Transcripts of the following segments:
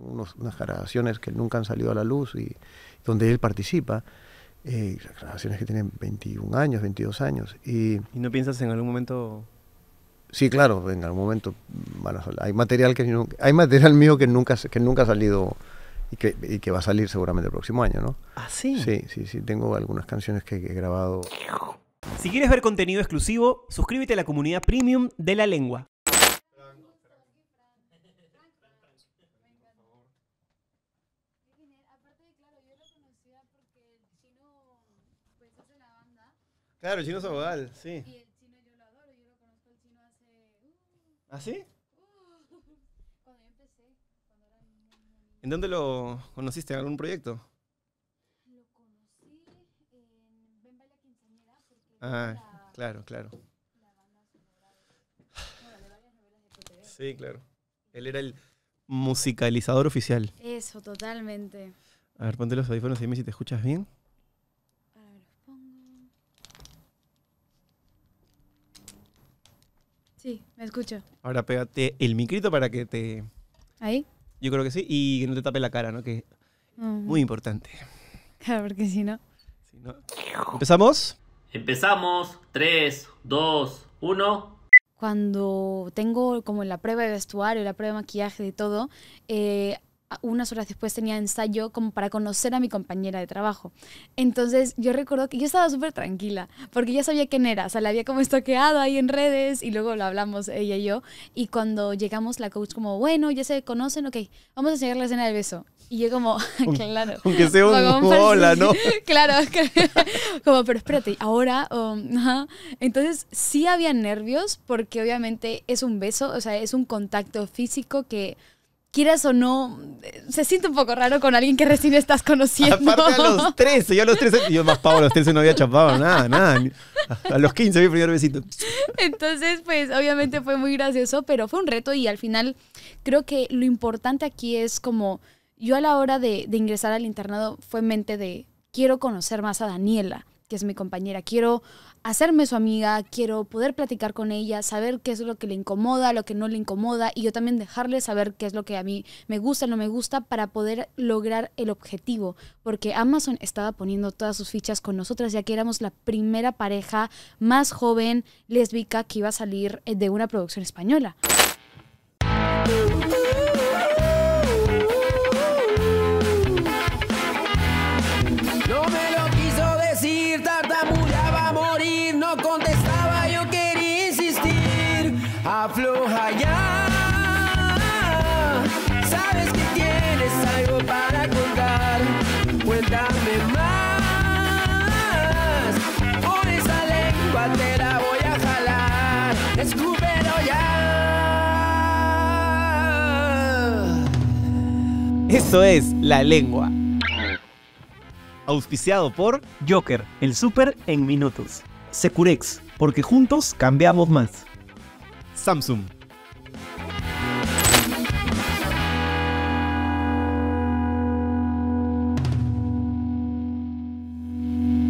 unas grabaciones que nunca han salido a la luz y donde él participa. Eh, grabaciones que tienen 21 años, 22 años. Y, no piensas en algún momento Sí, claro, en algún momento hay material que hay material mío que nunca que nunca ha salido y que, va a salir seguramente el próximo año, ¿no? Ah, sí. Sí, sí, sí, tengo algunas canciones que he grabado. Si quieres ver contenido exclusivo, suscríbete a la comunidad premium de la lengua. Claro, el chino es abogado, sí. Y el chino yo lo adoro, yo lo conozco el chino hace... Uh. ¿Ah, sí? Uh. cuando yo empecé, cuando era niño. ¿En dónde lo conociste? ¿En algún proyecto? Lo conocí en Ben Baila Quinceañera, porque Ah, la, claro, claro. La banda sonora bueno, de varias novelas de PTV. Sí, claro. Él era el musicalizador oficial. Eso, totalmente. A ver, ponte los audífonos y dime si te escuchas bien. Sí, me escucho. Ahora pégate el micrito para que te... ¿Ahí? Yo creo que sí, y que no te tape la cara, ¿no? Que es mm. muy importante. Claro, porque si no... si no... ¿Empezamos? Empezamos. Tres, dos, uno... Cuando tengo como la prueba de vestuario, la prueba de maquillaje y todo, eh, unas horas después tenía ensayo como para conocer a mi compañera de trabajo. Entonces yo recuerdo que yo estaba súper tranquila, porque ya sabía quién era, o sea, la había como estoqueado ahí en redes y luego lo hablamos ella y yo. Y cuando llegamos, la coach como, bueno, ya se conocen, ok, vamos a enseñar la escena del beso. Y yo como, claro. Aunque sea un hola, ¿no? claro, como, pero espérate, ahora, entonces sí había nervios, porque obviamente es un beso, o sea, es un contacto físico que quieras o no, se siente un poco raro con alguien que recién estás conociendo. Aparte a los 13, yo a los 13, yo más pavo a los 13 no había chapado, nada, nada. A los 15 mi primer besito. Entonces, pues obviamente fue muy gracioso, pero fue un reto y al final creo que lo importante aquí es como yo a la hora de, de ingresar al internado fue mente de quiero conocer más a Daniela, que es mi compañera, quiero hacerme su amiga, quiero poder platicar con ella, saber qué es lo que le incomoda, lo que no le incomoda y yo también dejarle saber qué es lo que a mí me gusta, no me gusta para poder lograr el objetivo, porque Amazon estaba poniendo todas sus fichas con nosotras ya que éramos la primera pareja más joven lésbica que iba a salir eh, de una producción española. Eso es la lengua. Auspiciado por Joker, el super en minutos. Securex, porque juntos cambiamos más. Samsung.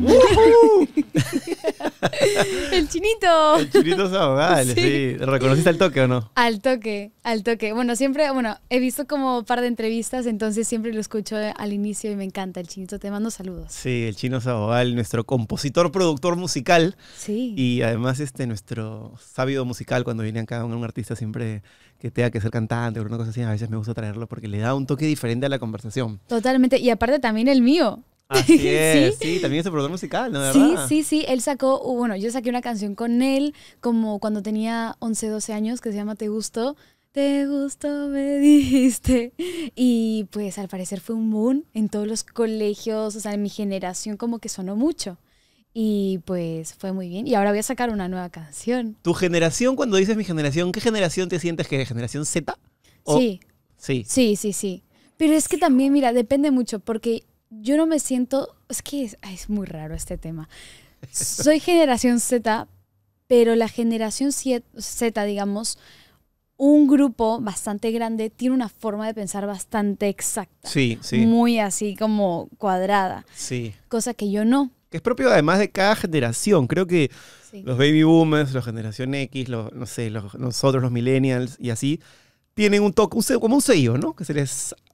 el chinito. El chinito Sabogal, sí. ¿Reconociste al toque o no? Al toque, al toque. Bueno, siempre, bueno, he visto como un par de entrevistas, entonces siempre lo escucho al inicio y me encanta. El chinito, te mando saludos. Sí, el chino Sabogal, nuestro compositor, productor musical. Sí. Y además, este, nuestro sabio musical, cuando viene acá un, un artista siempre que tenga que ser cantante o una cosa así, a veces me gusta traerlo porque le da un toque diferente a la conversación. Totalmente. Y aparte también el mío. Así es, ¿Sí? también es un productor musical, ¿no? sí, sí, sí, él sacó, bueno, yo saqué una canción con él como cuando tenía 11, 12 años que se llama Te Gusto. Te gusto me dijiste. Y pues al parecer fue un boom en todos los colegios, o sea, en mi generación como que sonó mucho. Y pues fue muy bien. Y ahora voy a sacar una nueva canción. ¿Tu generación, cuando dices mi generación, qué generación te sientes que es? ¿Generación Z? Sí. Sí. Sí, sí, sí. Pero es que también, mira, depende mucho, porque yo no me siento, es que es, muy raro este tema. Soy generación Z, pero la generación Z, digamos, un grupo bastante grande tiene una forma de pensar bastante exacta. Sí, sí. Muy así como cuadrada. Sí. Cosa que yo no. Que es propio además de cada generación. Creo que los baby boomers, la generación X, no sé, los, nosotros los millennials y así, tienen un toque, como un sello, ¿no? Que se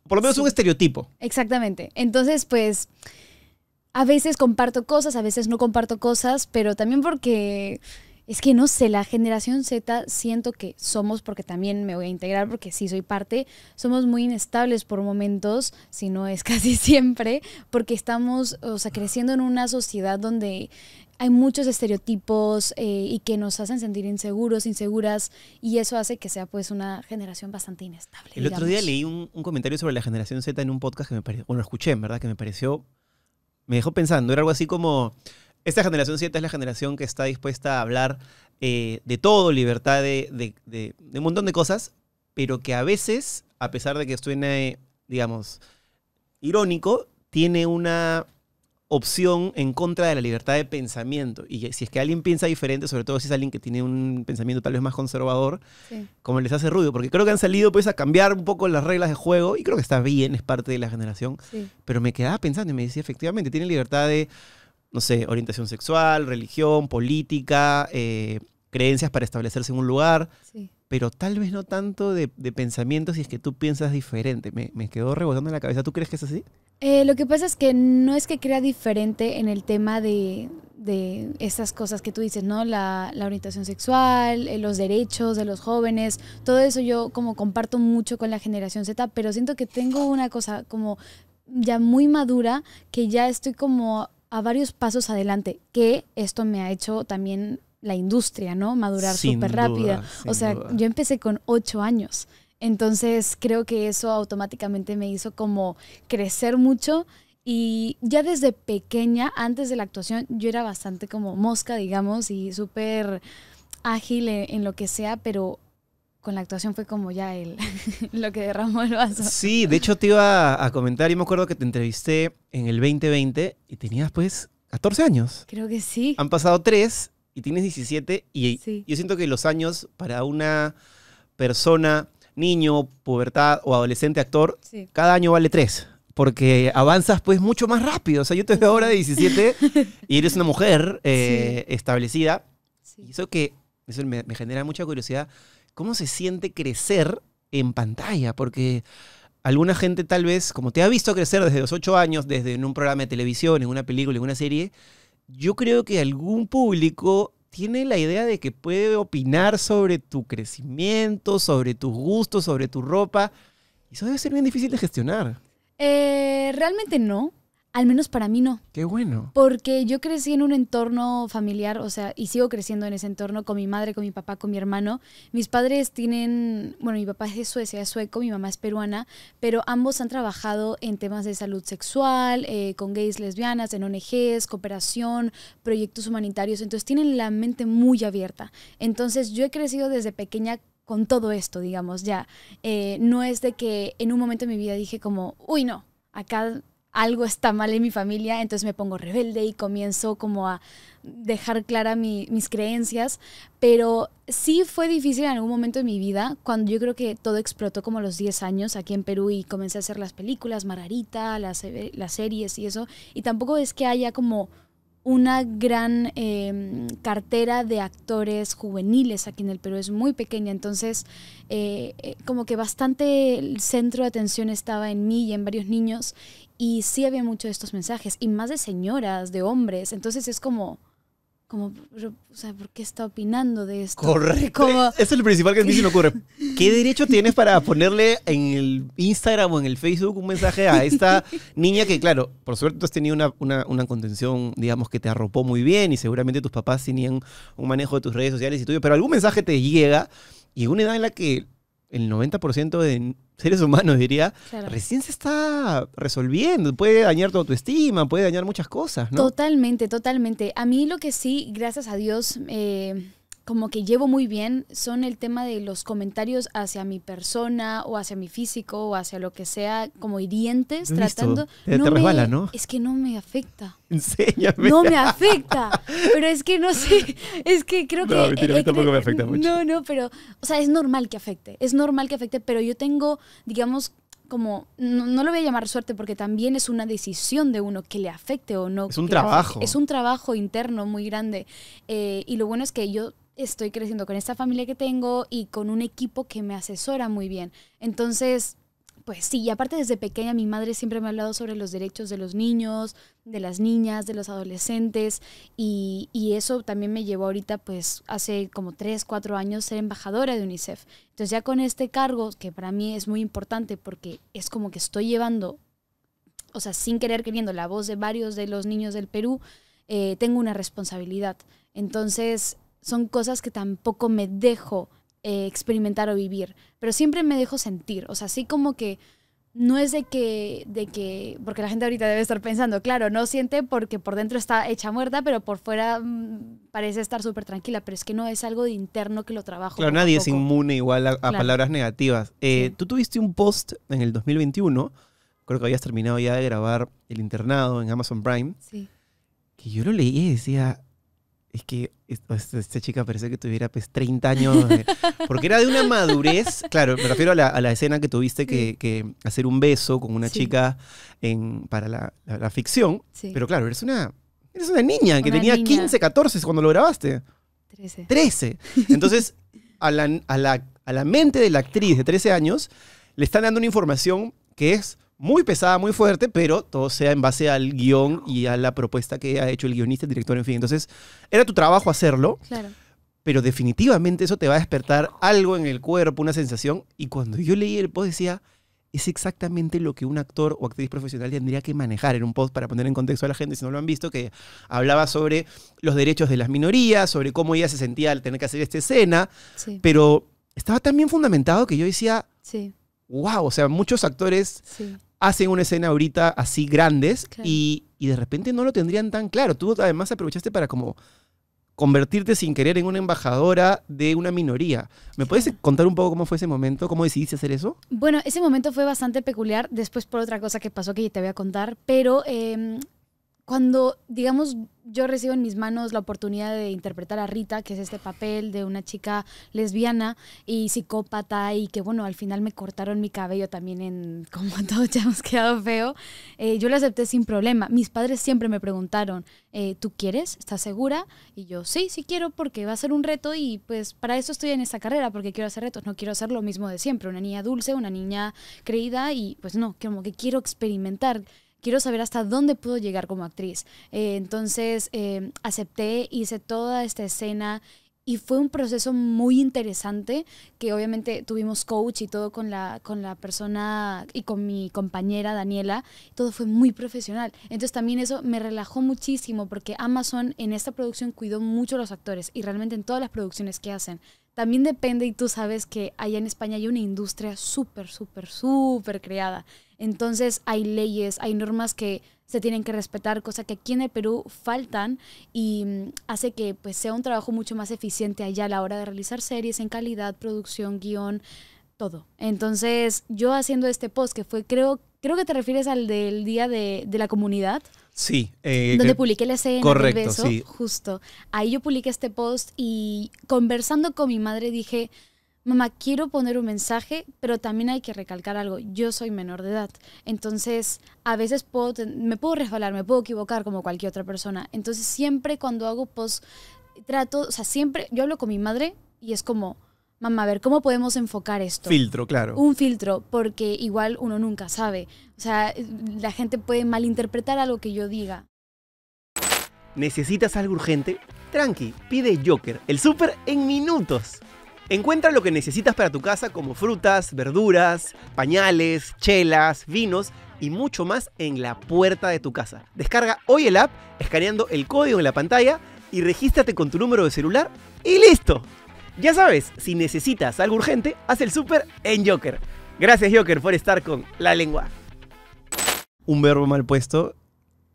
por lo menos un estereotipo. Exactamente. Entonces, pues, a veces comparto cosas, a veces no comparto cosas, pero también porque es que no sé, la generación Z siento que somos, porque también me voy a integrar, porque sí soy parte, somos muy inestables por momentos, si no es casi siempre, porque estamos, o sea, creciendo en una sociedad donde hay muchos estereotipos eh, y que nos hacen sentir inseguros, inseguras, y eso hace que sea pues una generación bastante inestable. El otro día leí un, comentario sobre la generación Z en un podcast que me pareció, bueno, lo escuché, verdad, que me pareció, me dejó pensando, era algo así como, esta generación Z es la generación que está dispuesta a hablar eh, de todo, libertad, de, de, un montón de cosas, pero que a veces, a pesar de que suene, digamos, irónico, tiene una opción en contra de la libertad de pensamiento. Y si es que alguien piensa diferente, sobre todo si es alguien que tiene un pensamiento tal vez más conservador, como les hace ruido, porque creo que han salido pues a cambiar un poco las reglas de juego y creo que está bien, es parte de la generación. Pero me quedaba pensando y me decía, efectivamente, tiene libertad de, no sé, orientación sexual, religión, política, eh, creencias para establecerse en un lugar. Sí pero tal vez no tanto de, pensamientos si es que tú piensas diferente. Me, quedó rebotando en la cabeza. ¿Tú crees que es así? Eh, lo que pasa es que no es que crea diferente en el tema de, de estas cosas que tú dices, ¿no? La, orientación sexual, eh, los derechos de los jóvenes, todo eso yo como comparto mucho con la generación Z, pero siento que tengo una cosa como ya muy madura que ya estoy como a varios pasos adelante, que esto me ha hecho también la industria, ¿no? Madurar súper rápida. O sea, yo empecé con ocho años. Entonces creo que eso automáticamente me hizo como crecer mucho y ya desde pequeña, antes de la actuación, yo era bastante como mosca, digamos, y súper ágil en, lo que sea, pero con la actuación fue como ya el, lo que derramó el vaso. Sí, de hecho te iba a comentar y me acuerdo que te entrevisté en el 2020 y tenías pues 14 años. Creo que sí. Han pasado 3 y tienes 17 y yo siento que los años para una persona, niño, pubertad o adolescente actor, cada año vale tres, Porque avanzas pues mucho más rápido. O sea, yo te veo ahora de 17 y eres una mujer eh, establecida. Y eso que eso me, genera mucha curiosidad. ¿Cómo se siente crecer en pantalla? Porque alguna gente tal vez, como te ha visto crecer desde los 8 años, desde en un programa de televisión, en una película, en una serie, yo creo que algún público tiene la idea de que puede opinar sobre tu crecimiento, sobre tus gustos, sobre tu ropa. Y eso debe ser bien difícil de gestionar. Eh, realmente no. Al menos para mí no. Qué bueno. Porque yo crecí en un entorno familiar, o sea, y sigo creciendo en ese entorno con mi madre, con mi papá, con mi hermano. Mis padres tienen, bueno, mi papá es de Suecia, es sueco, mi mamá es peruana, pero ambos han trabajado en temas de salud sexual, eh, con gays, lesbianas, en ONGs, cooperación, proyectos humanitarios, entonces tienen la mente muy abierta. Entonces yo he crecido desde pequeña con todo esto, digamos, ya. Eh, no es de que en un momento de mi vida dije como, uy, no, acá algo está mal en mi familia, entonces me pongo rebelde y comienzo como a dejar clara mis creencias, pero sí fue difícil en algún momento de mi vida, cuando yo creo que todo explotó como los 10 años aquí en Perú y comencé a hacer las películas, Margarita, las, eh, las series y eso, y tampoco es que haya como una gran em, cartera de actores juveniles aquí en el Perú, es muy pequeña, entonces eh, eh, como que bastante el centro de atención estaba en mí y en varios niños y sí había muchos de estos mensajes y más de señoras, de hombres, entonces es como como, o sea, ¿por qué está opinando de esto? Correcto. Eso es lo principal que a mí se me ocurre. ¿Qué derecho tienes para ponerle en el Instagram o en el Facebook un mensaje a esta niña que, claro, por suerte tú has tenido una, una, una, contención, digamos, que te arropó muy bien y seguramente tus papás tenían un manejo de tus redes sociales y tuyo, pero algún mensaje te llega y en una edad en la que el 90% de seres humanos, diría, recién se está resolviendo. Puede dañar tu autoestima, puede dañar muchas cosas, ¿no? Totalmente, totalmente. A mí lo que sí, gracias a Dios, eh, como que llevo muy bien son el tema de los comentarios hacia mi persona o hacia mi físico o hacia lo que sea, como hirientes, tratando... Te, resbala, ¿no? Es que no me afecta. Enséñame. No me afecta. Pero es que no sé, es que creo que... tampoco me afecta mucho. No, no, pero, o sea, es normal que afecte, es normal que afecte, pero yo tengo, digamos, como, no, lo voy a llamar suerte porque también es una decisión de uno que le afecte o no. Es un trabajo. Es un trabajo interno muy grande. Eh, y lo bueno es que yo estoy creciendo con esta familia que tengo y con un equipo que me asesora muy bien. Entonces, pues sí, y aparte desde pequeña mi madre siempre me ha hablado sobre los derechos de los niños, de las niñas, de los adolescentes, y, y eso también me llevó ahorita, pues hace como tres, cuatro años, ser embajadora de UNICEF. Entonces ya con este cargo, que para mí es muy importante porque es como que estoy llevando, o sea, sin querer queriendo, la voz de varios de los niños del Perú, eh, tengo una responsabilidad. Entonces, son cosas que tampoco me dejo eh, experimentar o vivir, pero siempre me dejo sentir, o sea, así como que no es de que, de que, porque la gente ahorita debe estar pensando, claro, no siente porque por dentro está hecha muerta, pero por fuera mm, parece estar súper tranquila, pero es que no es algo de interno que lo trabajo. Claro, nadie es inmune igual a, palabras negativas. Eh, tú tuviste un post en el 2021, creo que habías terminado ya de grabar El internado en Amazon Prime, sí. que yo lo leí y decía, es que esta este, este chica parece que tuviera pues 30 años, eh, porque era de una madurez, claro, me refiero a la, escena que tuviste que, hacer un beso con una chica en, para la, ficción, pero claro, eres una, eres una niña que tenía 15, 14 cuando lo grabaste. 13. Entonces, a la, a la mente de la actriz de 13 años le están dando una información que es muy pesada, muy fuerte, pero todo sea en base al guión y a la propuesta que ha hecho el guionista, el director, en fin. Entonces, era tu trabajo hacerlo. Claro. Pero definitivamente eso te va a despertar algo en el cuerpo, una sensación. Y cuando yo leí el post decía, es exactamente lo que un actor o actriz profesional tendría que manejar en un post para poner en contexto a la gente, si no lo han visto, que hablaba sobre los derechos de las minorías, sobre cómo ella se sentía al tener que hacer esta escena, pero estaba tan bien fundamentado que yo decía, wow, o sea, muchos actores sí hacen una escena ahorita así grandes y, y, de repente no lo tendrían tan claro. Tú además aprovechaste para como convertirte sin querer en una embajadora de una minoría. ¿Me puedes contar un poco cómo fue ese momento? ¿Cómo decidiste hacer eso? Bueno, ese momento fue bastante peculiar, después por otra cosa que pasó que te voy a contar, pero em, cuando, digamos, yo recibo en mis manos la oportunidad de interpretar a Rita, que es este papel de una chica lesbiana y psicópata y que, bueno, al final me cortaron mi cabello también en, como todos ya hemos quedado feo, eh, yo lo acepté sin problema. Mis padres siempre me preguntaron, eh, ¿tú quieres? ¿Estás segura? Y yo, sí, sí quiero porque va a ser un reto y pues para eso estoy en esta carrera, porque quiero hacer retos, no quiero hacer lo mismo de siempre, una niña dulce, una niña creída y pues no, como que quiero experimentar, quiero saber hasta dónde puedo llegar como actriz. Eh, entonces eh, acepté, hice toda esta escena y fue un proceso muy interesante que obviamente tuvimos coach y todo con la, con la persona y con mi compañera Daniela. Todo fue muy profesional. Entonces también eso me relajó muchísimo porque Amazon en esta producción cuidó mucho a los actores y realmente en todas las producciones que hacen también depende, y tú sabes que allá en España hay una industria súper, súper, súper creada. Entonces hay leyes, hay normas que se tienen que respetar, cosa que aquí en el Perú faltan y mm, hace que pues, sea un trabajo mucho más eficiente allá a la hora de realizar series en calidad, producción, guión, todo. Entonces yo haciendo este post que fue creo Creo que te refieres al del día de, la comunidad. Sí. Eh, donde eh, publiqué la escena correcto, Justo. Ahí yo publiqué este post y conversando con mi madre dije, mamá, quiero poner un mensaje, pero también hay que recalcar algo, yo soy menor de edad, entonces a veces puedo, me puedo resbalar, me puedo equivocar como cualquier otra persona, entonces siempre cuando hago post, trato, o sea, siempre yo hablo con mi madre y es como... Mamá, a ver, ¿cómo podemos enfocar esto? Filtro, claro. Un filtro, porque igual uno nunca sabe. O sea, la gente puede malinterpretar algo que yo diga. ¿Necesitas algo urgente? Tranqui, pide Joker, el súper en minutos. Encuentra lo que necesitas para tu casa como frutas, verduras, pañales, chelas, vinos y mucho más en la puerta de tu casa. Descarga hoy el app escaneando el código en la pantalla y regístrate con tu número de celular y listo. Ya sabes, si necesitas algo urgente, haz el súper en Joker. Gracias Joker por estar con la lengua. Un verbo mal puesto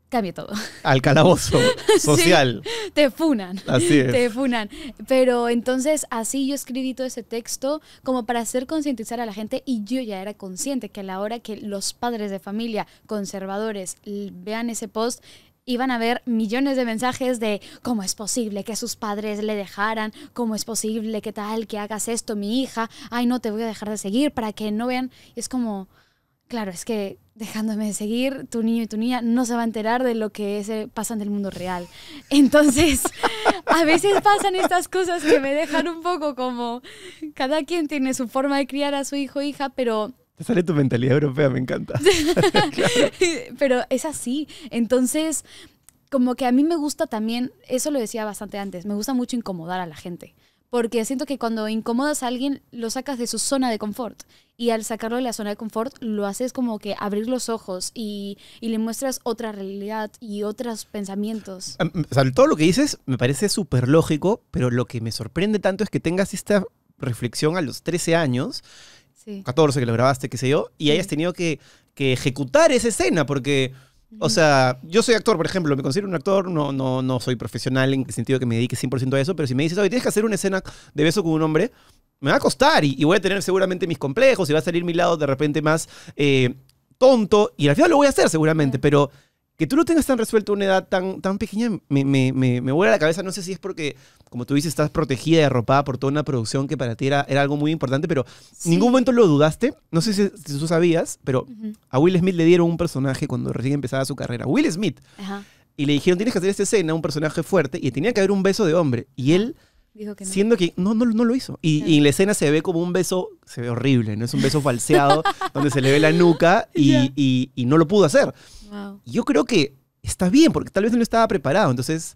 cambia todo. Al calabozo social. te funan. Así es. Te funan. Pero entonces así yo escribí todo ese texto como para hacer concientizar a la gente y yo ya era consciente que a la hora que los padres de familia conservadores vean ese post, iban a ver millones de mensajes de cómo es posible que sus padres le dejaran, cómo es posible que tal, que hagas esto, mi hija, ay no, te voy a dejar de seguir para que no vean. es como, claro, es que dejándome de seguir, tu niño y tu niña no se va a enterar de lo que se en el mundo real. Entonces, a veces pasan estas cosas que me dejan un poco como cada quien tiene su forma de criar a su hijo o hija, pero te sale tu mentalidad europea, me encanta. Pero es así. Entonces, como que a mí me gusta también, eso lo decía bastante antes, me gusta mucho incomodar a la gente porque siento que cuando incomodas a alguien lo sacas de su zona de confort y al sacarlo de la zona de confort lo haces como que abrir los ojos y, le muestras otra realidad y otros pensamientos. O todo lo que dices me parece súper lógico, pero lo que me sorprende tanto es que tengas esta reflexión a los 13 años, 14 que lo grabaste, qué sé yo, y hayas tenido que, que ejecutar esa escena porque... O sea, yo soy actor, por ejemplo, me considero un actor, no, no, no soy profesional en el sentido que me dedique 100% a eso, pero si me dices, oye, tienes que hacer una escena de beso con un hombre, me va a costar y, voy a tener seguramente mis complejos y va a salir mi lado de repente más eh, tonto y al final lo voy a hacer seguramente, pero que tú lo tengas tan resuelto a una edad tan, tan pequeña me, me, me, vuela la cabeza. No sé si es porque, como tú dices, estás protegida y arropada por toda una producción que para ti era, algo muy importante, pero en ningún momento lo dudaste. No sé si, tú sabías, pero a Will Smith le dieron un personaje cuando recién empezaba su carrera. Will Smith. Y le dijeron, tienes que hacer esta escena, un personaje fuerte, y tenía que haber un beso de hombre. Y él Siendo que no, no, lo hizo. Y, en la escena se ve como un beso, se ve horrible, ¿no? Es un beso falseado, donde se le ve la nuca y, no lo pudo hacer. Yo creo que está bien, porque tal vez no estaba preparado. Entonces,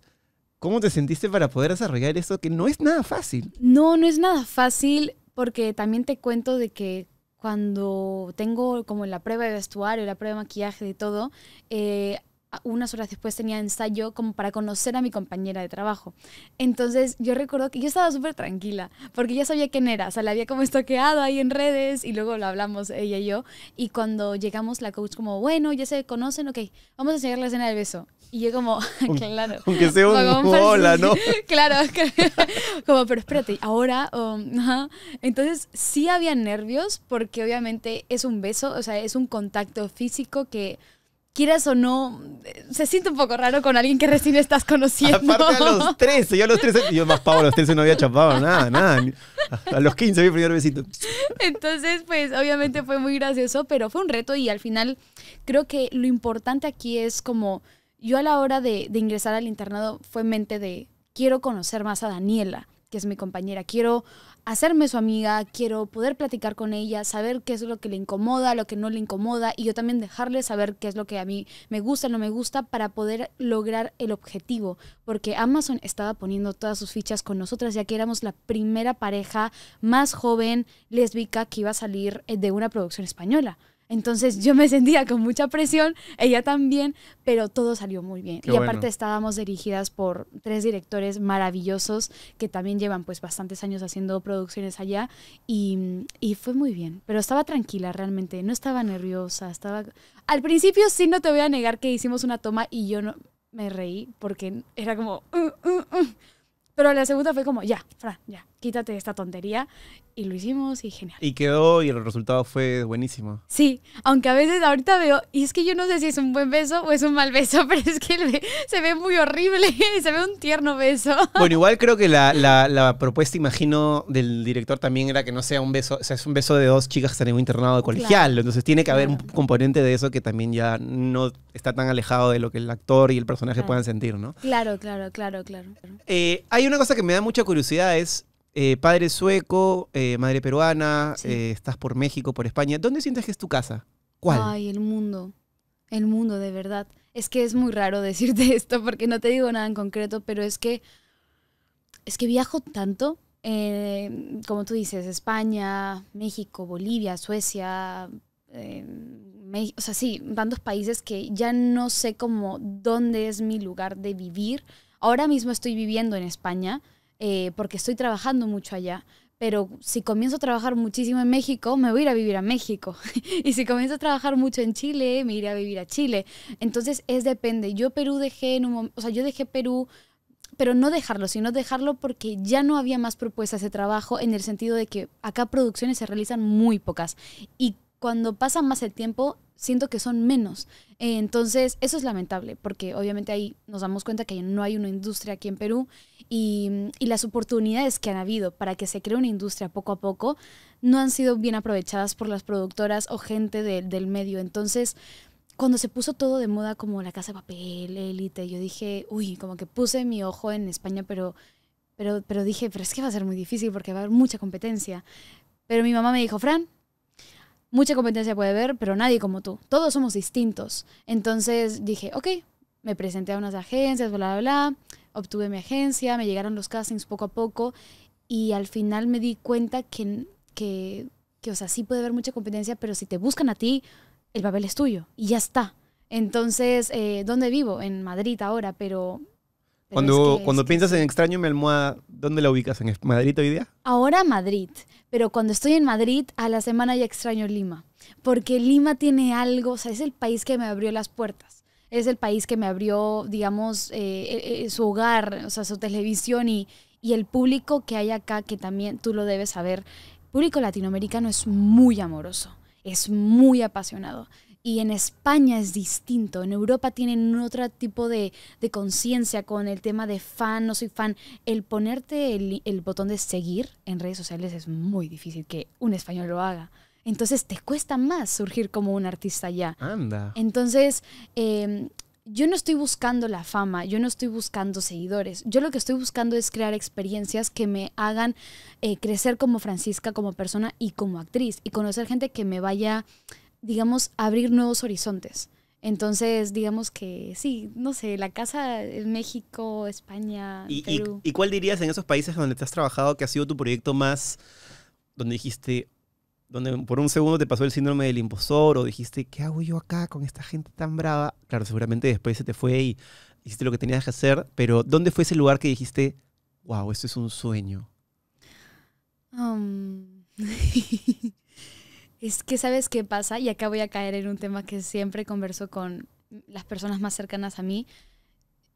¿cómo te sentiste para poder desarrollar eso? Que no es nada fácil. No, no es nada fácil, porque también te cuento de que cuando tengo como la prueba de vestuario, la prueba de maquillaje de todo, eh, unas horas después tenía ensayo como para conocer a mi compañera de trabajo. Entonces yo recuerdo que yo estaba súper tranquila, porque ya sabía quién era, o sea, la había como estoqueado ahí en redes y luego lo hablamos ella y yo. Y cuando llegamos, la coach como, bueno, ya se conocen, ok, vamos a enseñar la escena del beso. Y yo como, claro. Aunque sea un hola, ¿no? claro, como, pero espérate, ahora, um, entonces sí había nervios, porque obviamente es un beso, o sea, es un contacto físico que quieras o no, se siente un poco raro con alguien que recién estás conociendo. Aparte a los 13, yo a los 13, yo más pavo a los 13 no había chapado, nada, nada. A los 15 mi primer besito. Entonces, pues obviamente fue muy gracioso, pero fue un reto y al final creo que lo importante aquí es como yo a la hora de, de ingresar al internado fue mente de quiero conocer más a Daniela, que es mi compañera. Quiero hacerme su amiga, quiero poder platicar con ella, saber qué es lo que le incomoda, lo que no le incomoda y yo también dejarle saber qué es lo que a mí me gusta, no me gusta para poder lograr el objetivo, porque Amazon estaba poniendo todas sus fichas con nosotras ya que éramos la primera pareja más joven lesbica que iba a salir eh, de una producción española. Entonces yo me sentía con mucha presión, ella también, pero todo salió muy bien. y aparte estábamos dirigidas por tres directores maravillosos que también llevan pues bastantes años haciendo producciones allá y, fue muy bien. Pero estaba tranquila realmente, no estaba nerviosa, estaba... Al principio sí no te voy a negar que hicimos una toma y yo no me reí porque era como... Uh, uh, uh". Pero la segunda fue como, ya, ya, quítate esta tontería. Y lo hicimos y genial. Y quedó y el resultado fue buenísimo. Sí, aunque a veces ahorita veo, y es que yo no sé si es un buen beso o es un mal beso, pero es que se ve muy horrible, se ve un tierno beso. Bueno, igual creo que la, propuesta, imagino, del director también era que no sea un beso, o sea, es un beso de dos chicas que están en un internado colegial, entonces tiene que haber un componente de eso que también ya no está tan alejado de lo que el actor y el personaje puedan sentir, ¿no? Claro, claro, claro, claro. Eh, hay una cosa que me da mucha curiosidad, es eh, padre sueco, eh, madre peruana, eh, estás por México, por España. ¿Dónde sientes que es tu casa? ¿Cuál? Ay, el mundo. El mundo, de verdad. Es que es muy raro decirte esto porque no te digo nada en concreto, pero es que. Es que viajo tanto. como tú dices, España, México, Bolivia, Suecia, o sea, sí, tantos países que ya no sé cómo dónde es mi lugar de vivir. Ahora mismo estoy viviendo en España, eh, porque estoy trabajando mucho allá. Pero si comienzo a trabajar muchísimo en México, me voy a ir a vivir a México. y si comienzo a trabajar mucho en Chile, me iré a vivir a Chile. Entonces, es depende. Yo Perú dejé en un o sea, yo dejé Perú pero no dejarlo, sino dejarlo porque ya no había más propuestas de trabajo en el sentido de que acá producciones se realizan muy pocas. Y cuando pasa más el tiempo, siento que son menos. entonces, eso es lamentable, porque obviamente ahí nos damos cuenta que no hay una industria aquí en Perú y, las oportunidades que han habido para que se cree una industria poco a poco no han sido bien aprovechadas por las productoras o gente del medio. Entonces, cuando se puso todo de moda como la casa de papel, élite, yo dije, uy, como que puse mi ojo en España, pero, pero, pero dije, pero es que va a ser muy difícil porque va a haber mucha competencia. Pero mi mamá me dijo, Fran, mucha competencia puede haber, pero nadie como tú. Todos somos distintos. Entonces dije, ok, me presenté a unas agencias, bla, bla, bla. Obtuve mi agencia, me llegaron los castings poco a poco y al final me di cuenta que, que, que o sea, sí puede haber mucha competencia, pero si te buscan a ti, el papel es tuyo y ya está. Entonces, eh, ¿dónde vivo? En Madrid ahora, pero cuando, piensas en extraño mi almohada, ¿dónde la ubicas? ¿En Madrid hoy día? Ahora Madrid, pero cuando estoy en Madrid, a la semana ya extraño Lima, porque Lima tiene algo, o sea, es el país que me abrió las puertas, es el país que me abrió, digamos, eh, eh, eh, su hogar, o sea, su televisión y, y el público que hay acá, que también tú lo debes saber, público latinoamericano es muy amoroso, es muy apasionado y en España es distinto. En Europa tienen otro tipo de, conciencia con el tema de fan, no soy fan. El ponerte el, botón de seguir en redes sociales es muy difícil que un español lo haga. Entonces te cuesta más surgir como un artista ya. Anda. Entonces, em, yo no estoy buscando la fama, yo no estoy buscando seguidores. Yo lo que estoy buscando es crear experiencias que me hagan eh, crecer como Francisca, como persona y como actriz. Y conocer gente que me vaya digamos, abrir nuevos horizontes. Entonces, digamos que sí, no sé, la casa en México, España, ¿Y, Perú. Y, cuál dirías en esos países donde te has trabajado que ha sido tu proyecto más, donde dijiste, donde por un segundo te pasó el síndrome del impostor o dijiste, ¿qué hago yo acá con esta gente tan brava? Claro, seguramente después se te fue y hiciste lo que tenías que hacer, pero ¿dónde fue ese lugar que dijiste, wow, esto es un sueño? Um, Es que sabes qué pasa, y acá voy a caer en un tema que siempre converso con las personas más cercanas a mí.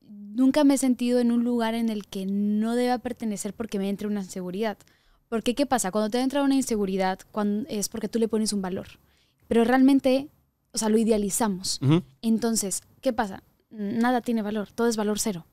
Nunca me he sentido en un lugar en el que no deba pertenecer porque me entra una inseguridad. Porque ¿qué pasa? Cuando te entra una inseguridad es porque tú le pones un valor. Pero realmente, o sea, lo idealizamos. Entonces, ¿qué pasa? Nada tiene valor, todo es valor cero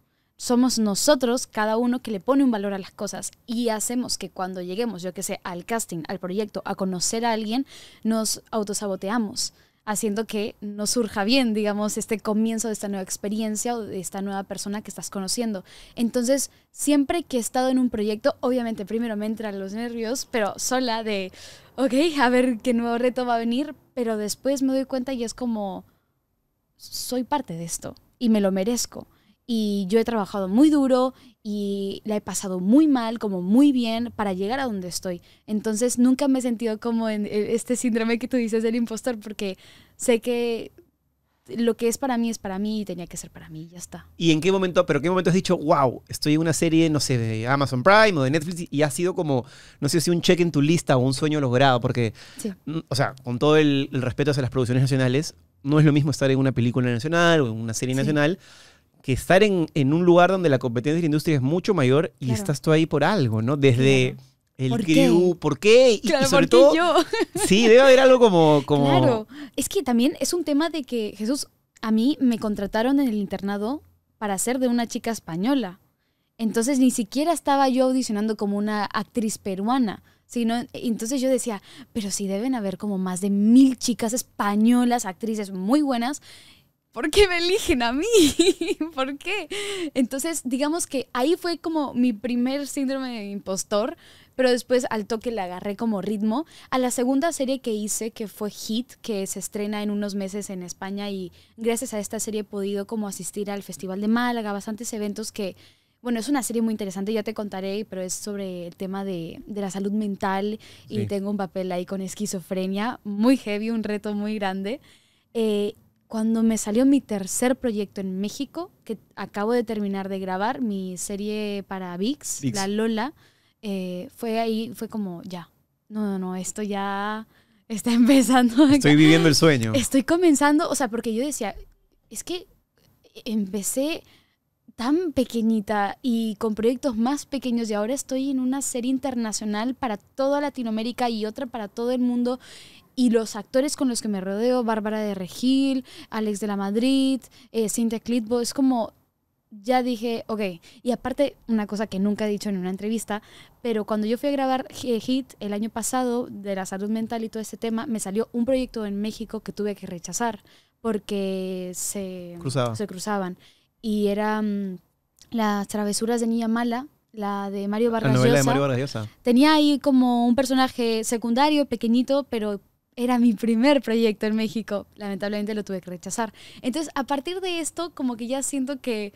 somos nosotros, cada uno que le pone un valor a las cosas y hacemos que cuando lleguemos, yo que sé, al casting, al proyecto, a conocer a alguien, nos autosaboteamos, haciendo que no surja bien, digamos, este comienzo de esta nueva experiencia o de esta nueva persona que estás conociendo. Entonces, siempre que he estado en un proyecto, obviamente primero me entran los nervios, pero sola de, ok, a ver qué nuevo reto va a venir, pero después me doy cuenta y es como, soy parte de esto y me lo merezco y yo he trabajado muy duro y la he pasado muy mal, como muy bien, para llegar a donde estoy. Entonces nunca me he sentido como en este síndrome que tú dices del impostor, porque sé que lo que es para mí es para mí y tenía que ser para mí, ya está. ¿Y en qué momento, pero qué momento has dicho, wow, estoy en una serie, no sé, de Amazon Prime o de Netflix y ha sido como, no sé si un check en tu lista o un sueño logrado? Porque, mm, o sea, con todo el, respeto hacia las producciones nacionales, no es lo mismo estar en una película nacional o en una serie nacional que estar en, un lugar donde la competencia de la industria es mucho mayor y estás tú ahí por algo, ¿no? Desde el ¿Por crew, ¿por qué? Y, sobre todo, sí, debe haber algo como, como... Claro, es que también es un tema de que, Jesús, a mí me contrataron en el internado para ser de una chica española. Entonces ni siquiera estaba yo audicionando como una actriz peruana. Sino, entonces yo decía, pero si deben haber como más de mil chicas españolas, actrices muy buenas, ¿por qué me eligen a mí? ¿Por qué? Entonces, digamos que ahí fue como mi primer síndrome de impostor, pero después al toque le agarré como ritmo. A la segunda serie que hice, que fue Hit, que se estrena en unos meses en España y gracias a esta serie he podido como asistir al Festival de Málaga, bastantes eventos que... Bueno, es una serie muy interesante, ya te contaré, pero es sobre el tema de, la salud mental y tengo un papel ahí con esquizofrenia, muy heavy, un reto muy grande. Eh, cuando me salió mi tercer proyecto en México, que acabo de terminar de grabar, mi serie para VIX, La Lola, eh, fue ahí, fue como, ya, no, no, no, esto ya está empezando. Estoy viviendo el sueño. Estoy comenzando, o sea, porque yo decía, es que empecé tan pequeñita y con proyectos más pequeños y ahora estoy en una serie internacional para toda Latinoamérica y otra para todo el mundo y los actores con los que me rodeo, Bárbara de Regil, Alex de la Madrid, eh, Cintia Clitbo, es como, ya dije, ok, y aparte una cosa que nunca he dicho en una entrevista, pero cuando yo fui a grabar eh, Hit el año pasado de la salud mental y todo ese tema, me salió un proyecto en México que tuve que rechazar porque se, se cruzaban. Y eran mm, las travesuras de Niña Mala, la de Mario De Mario Vargas Llosa. Tenía ahí como un personaje secundario, pequeñito, pero era mi primer proyecto en México. Lamentablemente lo tuve que rechazar. Entonces, a partir de esto, como que ya siento que,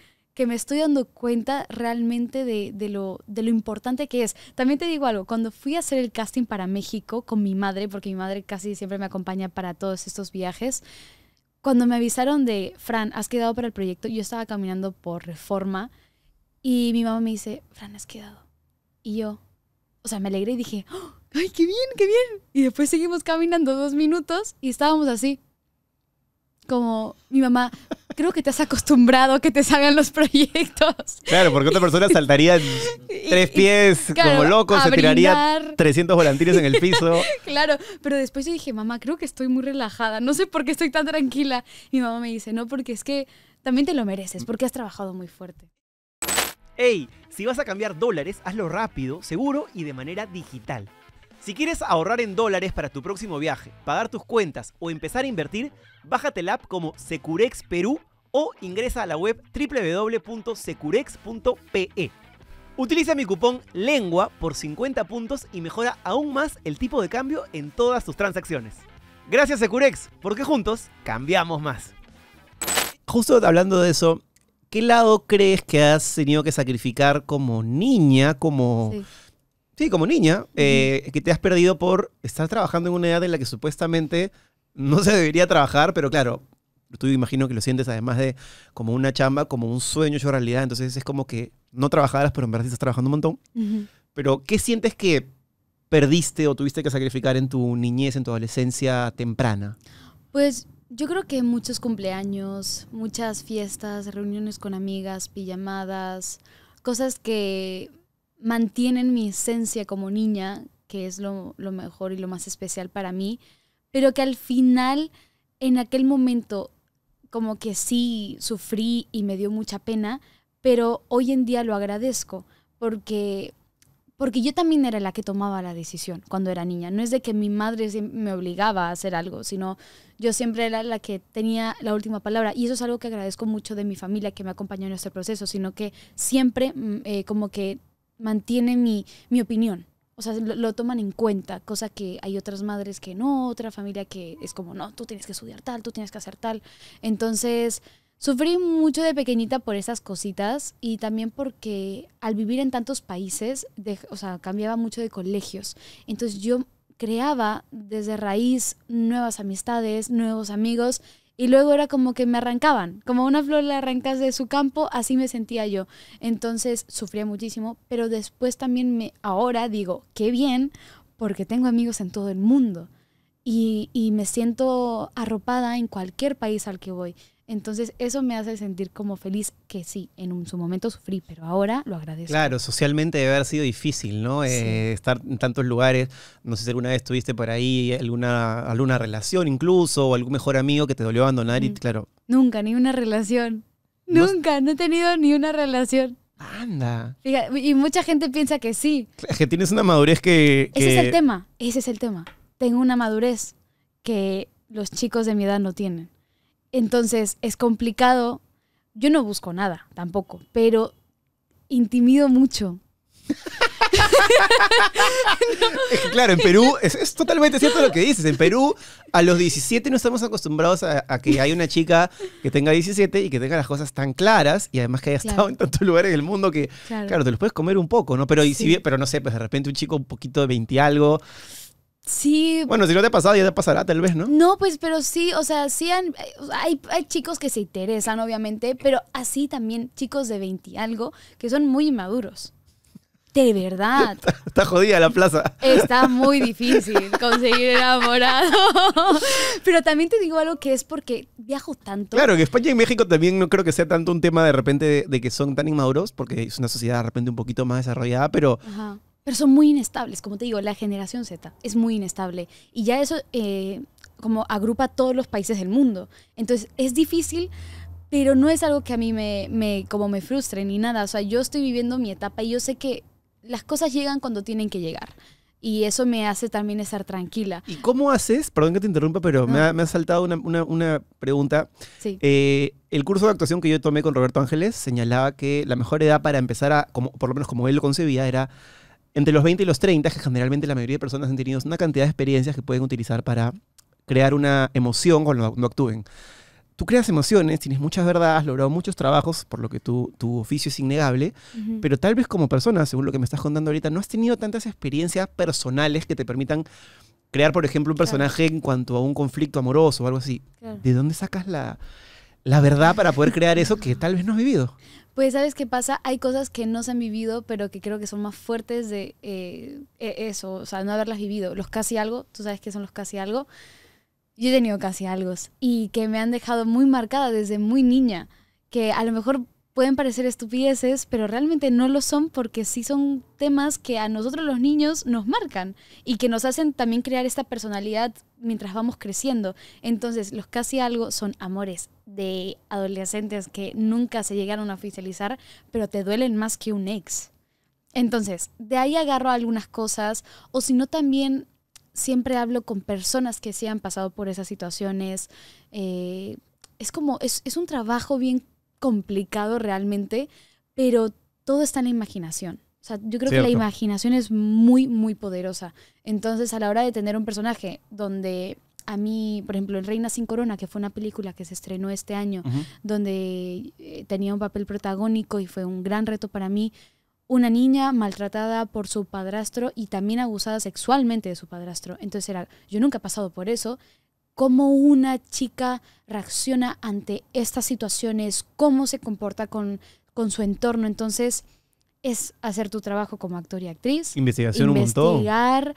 me estoy dando cuenta realmente de, lo, de lo importante que es. También te digo algo, cuando fui a hacer el casting para México con mi madre, porque mi madre casi siempre me acompaña para todos estos viajes, cuando me avisaron de, Fran, has quedado para el proyecto, yo estaba caminando por reforma y mi mamá me dice, Fran, has quedado. Y yo, o sea, me alegré y dije, ¡Oh! ay, qué bien, qué bien. Y después seguimos caminando dos minutos y estábamos así. Como mi mamá, creo que te has acostumbrado a que te salgan los proyectos. Claro, porque otra persona saltaría tres pies como loco, se tiraría 300 volantines en el piso. claro, pero después yo dije, mamá, creo que estoy muy relajada, no sé por qué estoy tan tranquila. Y mi mamá me dice, no, porque es que también te lo mereces, porque has trabajado muy fuerte. ¡Ey! Si vas a cambiar dólares, hazlo rápido, seguro y de manera digital. Si quieres ahorrar en dólares para tu próximo viaje, pagar tus cuentas o empezar a invertir, bájate la app como Securex Perú o ingresa a la web www.securex.pe. Utiliza mi cupón LENGUA por 50 puntos y mejora aún más el tipo de cambio en todas tus transacciones. Gracias Securex, porque juntos cambiamos más. Justo hablando de eso, ¿qué lado crees que has tenido que sacrificar como niña, como... Sí, como niña, eh, que te has perdido por estar trabajando en una edad en la que supuestamente no se debería trabajar, pero claro, tú imagino que lo sientes además de como una chamba, como un sueño hecho realidad, entonces es como que no trabajaras, pero en verdad estás trabajando un montón. Pero, ¿qué sientes que perdiste o tuviste que sacrificar en tu niñez, en tu adolescencia temprana? Pues yo creo que muchos cumpleaños, muchas fiestas, reuniones con amigas, pijamadas, cosas que mantienen mi esencia como niña, que es lo, mejor y lo más especial para mí, pero que al final, en aquel momento, como que sí sufrí y me dio mucha pena, pero hoy en día lo agradezco porque porque yo también era la que tomaba la decisión cuando era niña. No es de que mi madre me obligaba a hacer algo, sino yo siempre era la que tenía la última palabra. Y eso es algo que agradezco mucho de mi familia que me acompañó en este proceso, sino que siempre mm, eh, como que mantiene mi, opinión. O sea, lo, toman en cuenta, cosa que hay otras madres que no, otra familia que es como, no, tú tienes que estudiar tal, tú tienes que hacer tal. Entonces, sufrí mucho de pequeñita por esas cositas y también porque al vivir en tantos países, o sea, cambiaba mucho de colegios. Entonces yo creaba desde raíz nuevas amistades, nuevos amigos y luego era como que me arrancaban, como una flor la arrancas de su campo, así me sentía yo. Entonces sufría muchísimo, pero después también me, ahora digo, qué bien, porque tengo amigos en todo el mundo. Y, y me siento arropada en cualquier país al que voy. Entonces eso me hace sentir como feliz que sí, en su momento sufrí, pero ahora lo agradezco. Claro, socialmente debe haber sido difícil, ¿no? Eh, estar en tantos lugares, no sé si alguna vez estuviste por ahí alguna, alguna relación incluso, o algún mejor amigo que te dolió abandonar y mm. claro. Nunca, ni una relación. Nunca, no he tenido ni una relación. Anda. y mucha gente piensa que sí. que tienes una madurez que... Ese es el tema, ese es el tema. Tengo una madurez que los chicos de mi edad no tienen. Entonces es complicado. Yo no busco nada tampoco, pero intimido mucho. Claro, en Perú es, totalmente cierto lo que dices. En Perú a los 17 no estamos acostumbrados a, que haya una chica que tenga 17 y que tenga las cosas tan claras y además que haya estado en tantos lugares del mundo que, claro. te los puedes comer un poco, ¿no? Pero, y pero no sé, pues de repente un chico un poquito de 20 algo Sí. Bueno, si no te ha pasado, ya te pasará tal vez, ¿no? No, pues, pero sí, o sea, sí hay, chicos que se interesan, obviamente, pero así también chicos de 20 algo que son muy inmaduros. De verdad. Está, jodida la plaza. Está muy difícil conseguir enamorado. Pero también te digo algo que es porque viajo tanto. Claro, que España y México también no creo que sea tanto un tema de repente de, que son tan inmaduros, porque es una sociedad de repente un poquito más desarrollada, pero... Ajá pero son muy inestables. Como te digo, la generación Z es muy inestable y ya eso eh, como agrupa a todos los países del mundo. Entonces es difícil, pero no es algo que a mí me, como me frustre ni nada. O sea, yo estoy viviendo mi etapa y yo sé que las cosas llegan cuando tienen que llegar. Y eso me hace también estar tranquila. ¿Y cómo haces? Perdón que te interrumpa, pero me, ha, saltado una, pregunta. Sí. Eh, el curso de actuación que yo tomé con Roberto Ángeles señalaba que la mejor edad para empezar a, como, por lo menos como él lo concebía, era entre los 20 y los 30, que generalmente la mayoría de personas han tenido una cantidad de experiencias que pueden utilizar para crear una emoción cuando, actúen. Tú creas emociones, tienes muchas verdades, has logrado muchos trabajos, por lo que tu, tu oficio es innegable, pero tal vez como persona, según lo que me estás contando ahorita, no has tenido tantas experiencias personales que te permitan crear, por ejemplo, un personaje en cuanto a un conflicto amoroso o algo así. ¿De dónde sacas la, la verdad para poder crear eso que tal vez no has vivido? Pues sabes qué pasa, hay cosas que no se han vivido, pero que creo que son más fuertes de eh, e, eso, o sea, no haberlas vivido. Los casi algo, tú sabes qué son los casi algo. Yo he tenido casi algo y que me han dejado muy marcada desde muy niña, que a lo mejor pueden parecer estupideces, pero realmente no lo son porque sí son temas que a nosotros los niños nos marcan y que nos hacen también crear esta personalidad mientras vamos creciendo. Entonces, los casi algo son amores de adolescentes que nunca se llegaron a oficializar, pero te duelen más que un ex. Entonces, de ahí agarro algunas cosas, o si no también siempre hablo con personas que sí han pasado por esas situaciones. Eh, es como, es, es un trabajo bien complicado realmente, pero todo está en la imaginación. O sea, yo creo que la imaginación es muy, muy poderosa. Entonces, a la hora de tener un personaje donde a mí, por ejemplo, en Reina sin Corona, que fue una película que se estrenó este año, donde eh, tenía un papel protagónico y fue un gran reto para mí, una niña maltratada por su padrastro y también abusada sexualmente de su padrastro. Entonces era, yo nunca he pasado por eso, cómo una chica reacciona ante estas situaciones, cómo se comporta con, con su entorno. Entonces, es hacer tu trabajo como actor y actriz. Investigación un montón. Investigar,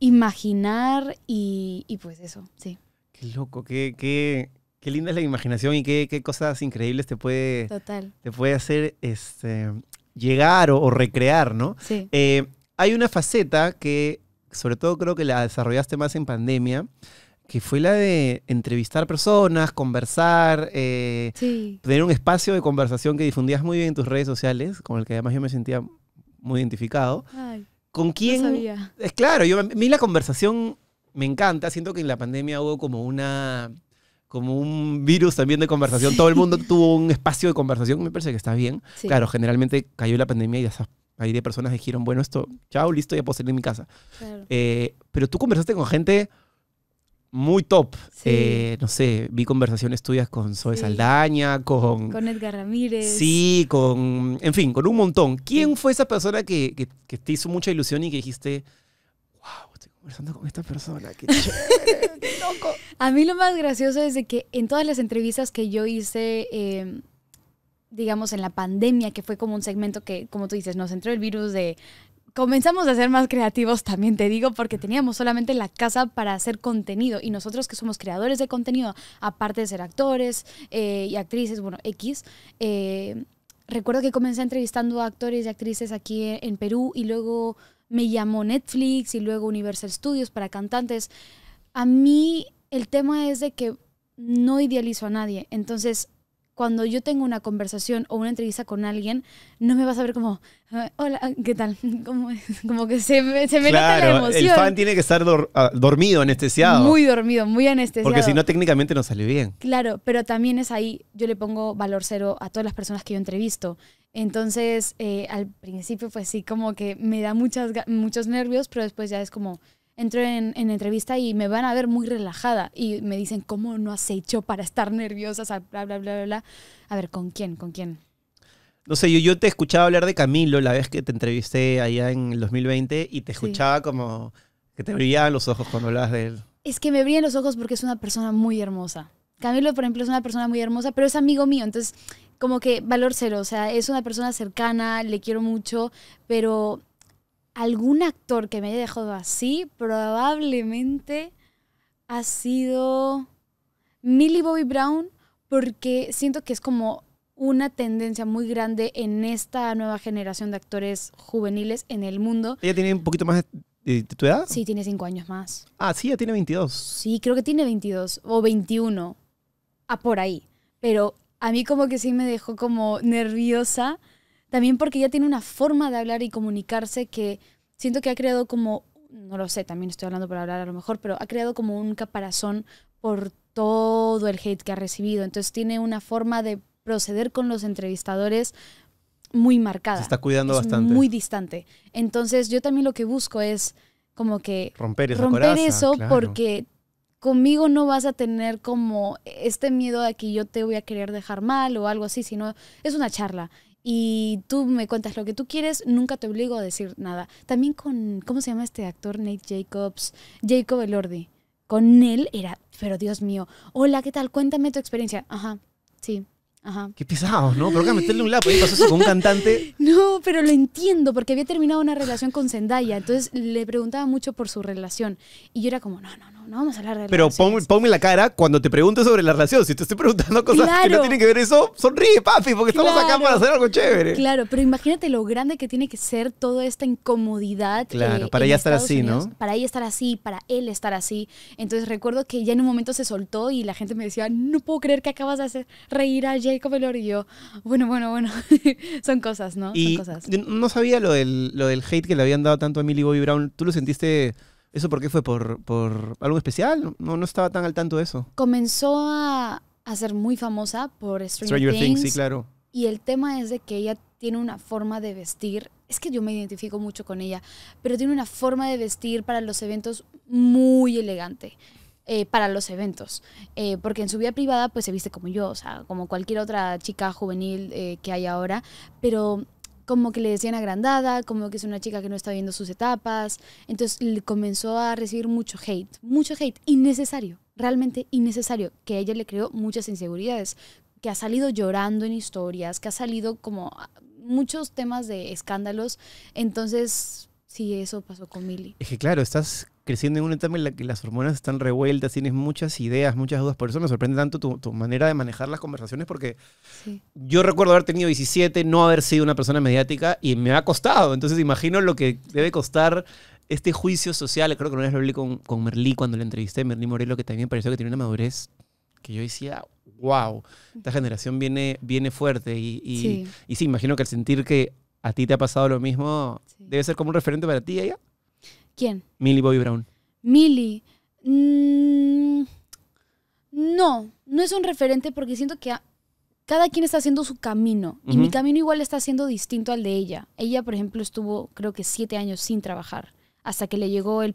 imaginar y, pues eso, sí. Qué loco, qué, qué, qué linda es la imaginación y qué, cosas increíbles te puede, Te puede hacer este, llegar o, recrear, ¿no? Sí. Eh, hay una faceta que sobre todo creo que la desarrollaste más en pandemia, que fue la de entrevistar personas, conversar, eh, tener un espacio de conversación que difundías muy bien en tus redes sociales, con el que además yo me sentía muy identificado. ¿Con quién? Es claro, yo, a mí la conversación me encanta, siento que en la pandemia hubo como una como un virus también de conversación, todo el mundo tuvo un espacio de conversación, me parece que está bien. Claro, generalmente cayó la pandemia y esas ahí de personas dijeron, bueno, esto, chao, listo, ya puedo salir de mi casa. Eh, pero tú conversaste con gente muy top. Eh, no sé, vi conversaciones tuyas con Zoe Saldaña, con... Con Edgar Ramírez. Sí, con... En fin, con un montón. ¿Quién fue esa persona que, te hizo mucha ilusión y que dijiste, wow, estoy conversando con esta persona, qué chévere, loco? A mí lo más gracioso es que en todas las entrevistas que yo hice... Em, digamos, en la pandemia, que fue como un segmento que, como tú dices, nos entró el virus de comenzamos a ser más creativos, también te digo, porque teníamos solamente la casa para hacer contenido y nosotros que somos creadores de contenido, aparte de ser actores eh, y actrices, bueno, X, eh, recuerdo que comencé entrevistando a actores y actrices aquí e, en Perú y luego me llamó Netflix y luego Universal Studios para cantantes. A mí el tema es de que no idealizo a nadie, entonces cuando yo tengo una conversación o una entrevista con alguien, no me vas a ver como, ah, hola, ah, ¿qué tal? Como, que se me, se nota la emoción. El fan tiene que estar ah, dormido, anestesiado. Muy dormido, muy anestesiado. Porque si no, técnicamente no sale bien. Claro, pero también es ahí, yo le pongo valor cero a todas las personas que yo entrevisto. Entonces, eh, al principio, pues sí, como que me da muchas, muchos nervios, pero después ya es como, entro en, entrevista y me van a ver muy relajada y me dicen, ¿cómo no has hecho para estar nerviosa? bla, bla, bla, bla. A ver, ¿con quién? ¿Con quién? No sé, yo, yo te escuchaba hablar de Camilo la vez que te entrevisté allá en el 2020 y te escuchaba como que te brillaban los ojos cuando hablabas de él. Es que me brillan los ojos porque es una persona muy hermosa. Camilo, por ejemplo, es una persona muy hermosa, pero es amigo mío, entonces como que valor cero, o sea, es una persona cercana, le quiero mucho, pero algún actor que me haya dejado así, probablemente ha sido Millie Bobby Brown, porque siento que es como una tendencia muy grande en esta nueva generación de actores juveniles en el mundo. ¿Ella tiene un poquito más de, tu edad? Sí, tiene cinco años más. Ah, sí, ya tiene 22. Sí, creo que tiene 22 o 21. Ah, por ahí. Pero a mí como que sí me dejó como nerviosa también porque ya tiene una forma de hablar y comunicarse que siento que ha creado como, no lo sé, también estoy hablando por hablar a lo mejor, pero ha creado como un caparazón por todo el hate que ha recibido. Entonces tiene una forma de proceder con los entrevistadores muy marcada. Se está cuidando bastante. Muy distante. Entonces yo también lo que busco es como que romper, eso porque conmigo no vas a tener como este miedo de que yo te voy a querer dejar mal o algo así, sino es una charla y tú me cuentas lo que tú quieres, nunca te obligo a decir nada. También con, ¿cómo se llama este actor? Nate Jacobs, Jacob Elordi. Con él era, pero Dios mío, hola, ¿qué tal? Cuéntame tu experiencia. Ajá, sí, Ajá. Qué pesado ¿no? Pero que meterle un lado y pues, pasó eso con un cantante. No, pero lo entiendo, porque había terminado una relación con Zendaya, entonces le preguntaba mucho por su relación. Y yo era como, no, no, no no, vamos a hablar de Pero ponme la cara cuando te pregunto sobre la relación. Si te estoy preguntando cosas que no tienen que ver eso, sonríe, papi, porque estamos acá para hacer algo chévere. Claro, pero imagínate lo grande que tiene que ser toda esta incomodidad. Claro, eh, para ella estar así, ¿no? Para ella estar así, para él estar así. Entonces recuerdo que ya en un momento se soltó y la gente me decía, no puedo creer que acabas de hacer reír a Jacob Elor. Y yo, bueno, bueno, bueno. Son cosas, ¿no? Son cosas. No sabía lo del, lo del hate que le habían dado tanto a Millie Bobby Brown. ¿Tú lo sentiste? ¿Eso por qué fue? ¿Por, por algo especial? No, no estaba tan al tanto de eso. Comenzó a, ser muy famosa por Stranger, Things. Things. Sí, claro. Y el tema es de que ella tiene una forma de vestir. Es que yo me identifico mucho con ella, pero tiene una forma de vestir para los eventos muy elegante. Eh, para los eventos. Eh, porque en su vida privada, pues se viste como yo, o sea, como cualquier otra chica juvenil eh, que hay ahora. Pero como que le decían agrandada, como que es una chica que no está viendo sus etapas. Entonces comenzó a recibir mucho hate, mucho hate innecesario, realmente innecesario, que a ella le creó muchas inseguridades, que ha salido llorando en historias, que ha salido como muchos temas de escándalos. Entonces, sí, eso pasó con Milly. Es que claro, estás creciendo en un entorno en la que las hormonas están revueltas, tienes muchas ideas, muchas dudas. Por eso me sorprende tanto tu, tu manera de manejar las conversaciones, porque yo recuerdo haber tenido 17, no haber sido una persona mediática y me ha costado. Entonces imagino lo que debe costar este juicio social. Creo que no vez lo hablé con, con Merlí cuando la entrevisté, Merlí Morelo, que también pareció que tenía una madurez que yo decía, wow, esta generación viene, viene fuerte. Y, y sí. imagino que al sentir que a ti te ha pasado lo mismo, debe ser como un referente para ti ella. ¿Quién? Millie Bobby Brown. Millie. Mm, no, no es un referente porque siento que cada quien está haciendo su camino y mi camino igual está siendo distinto al de ella. Ella, por ejemplo, estuvo creo que siete años sin trabajar hasta que le llegó el,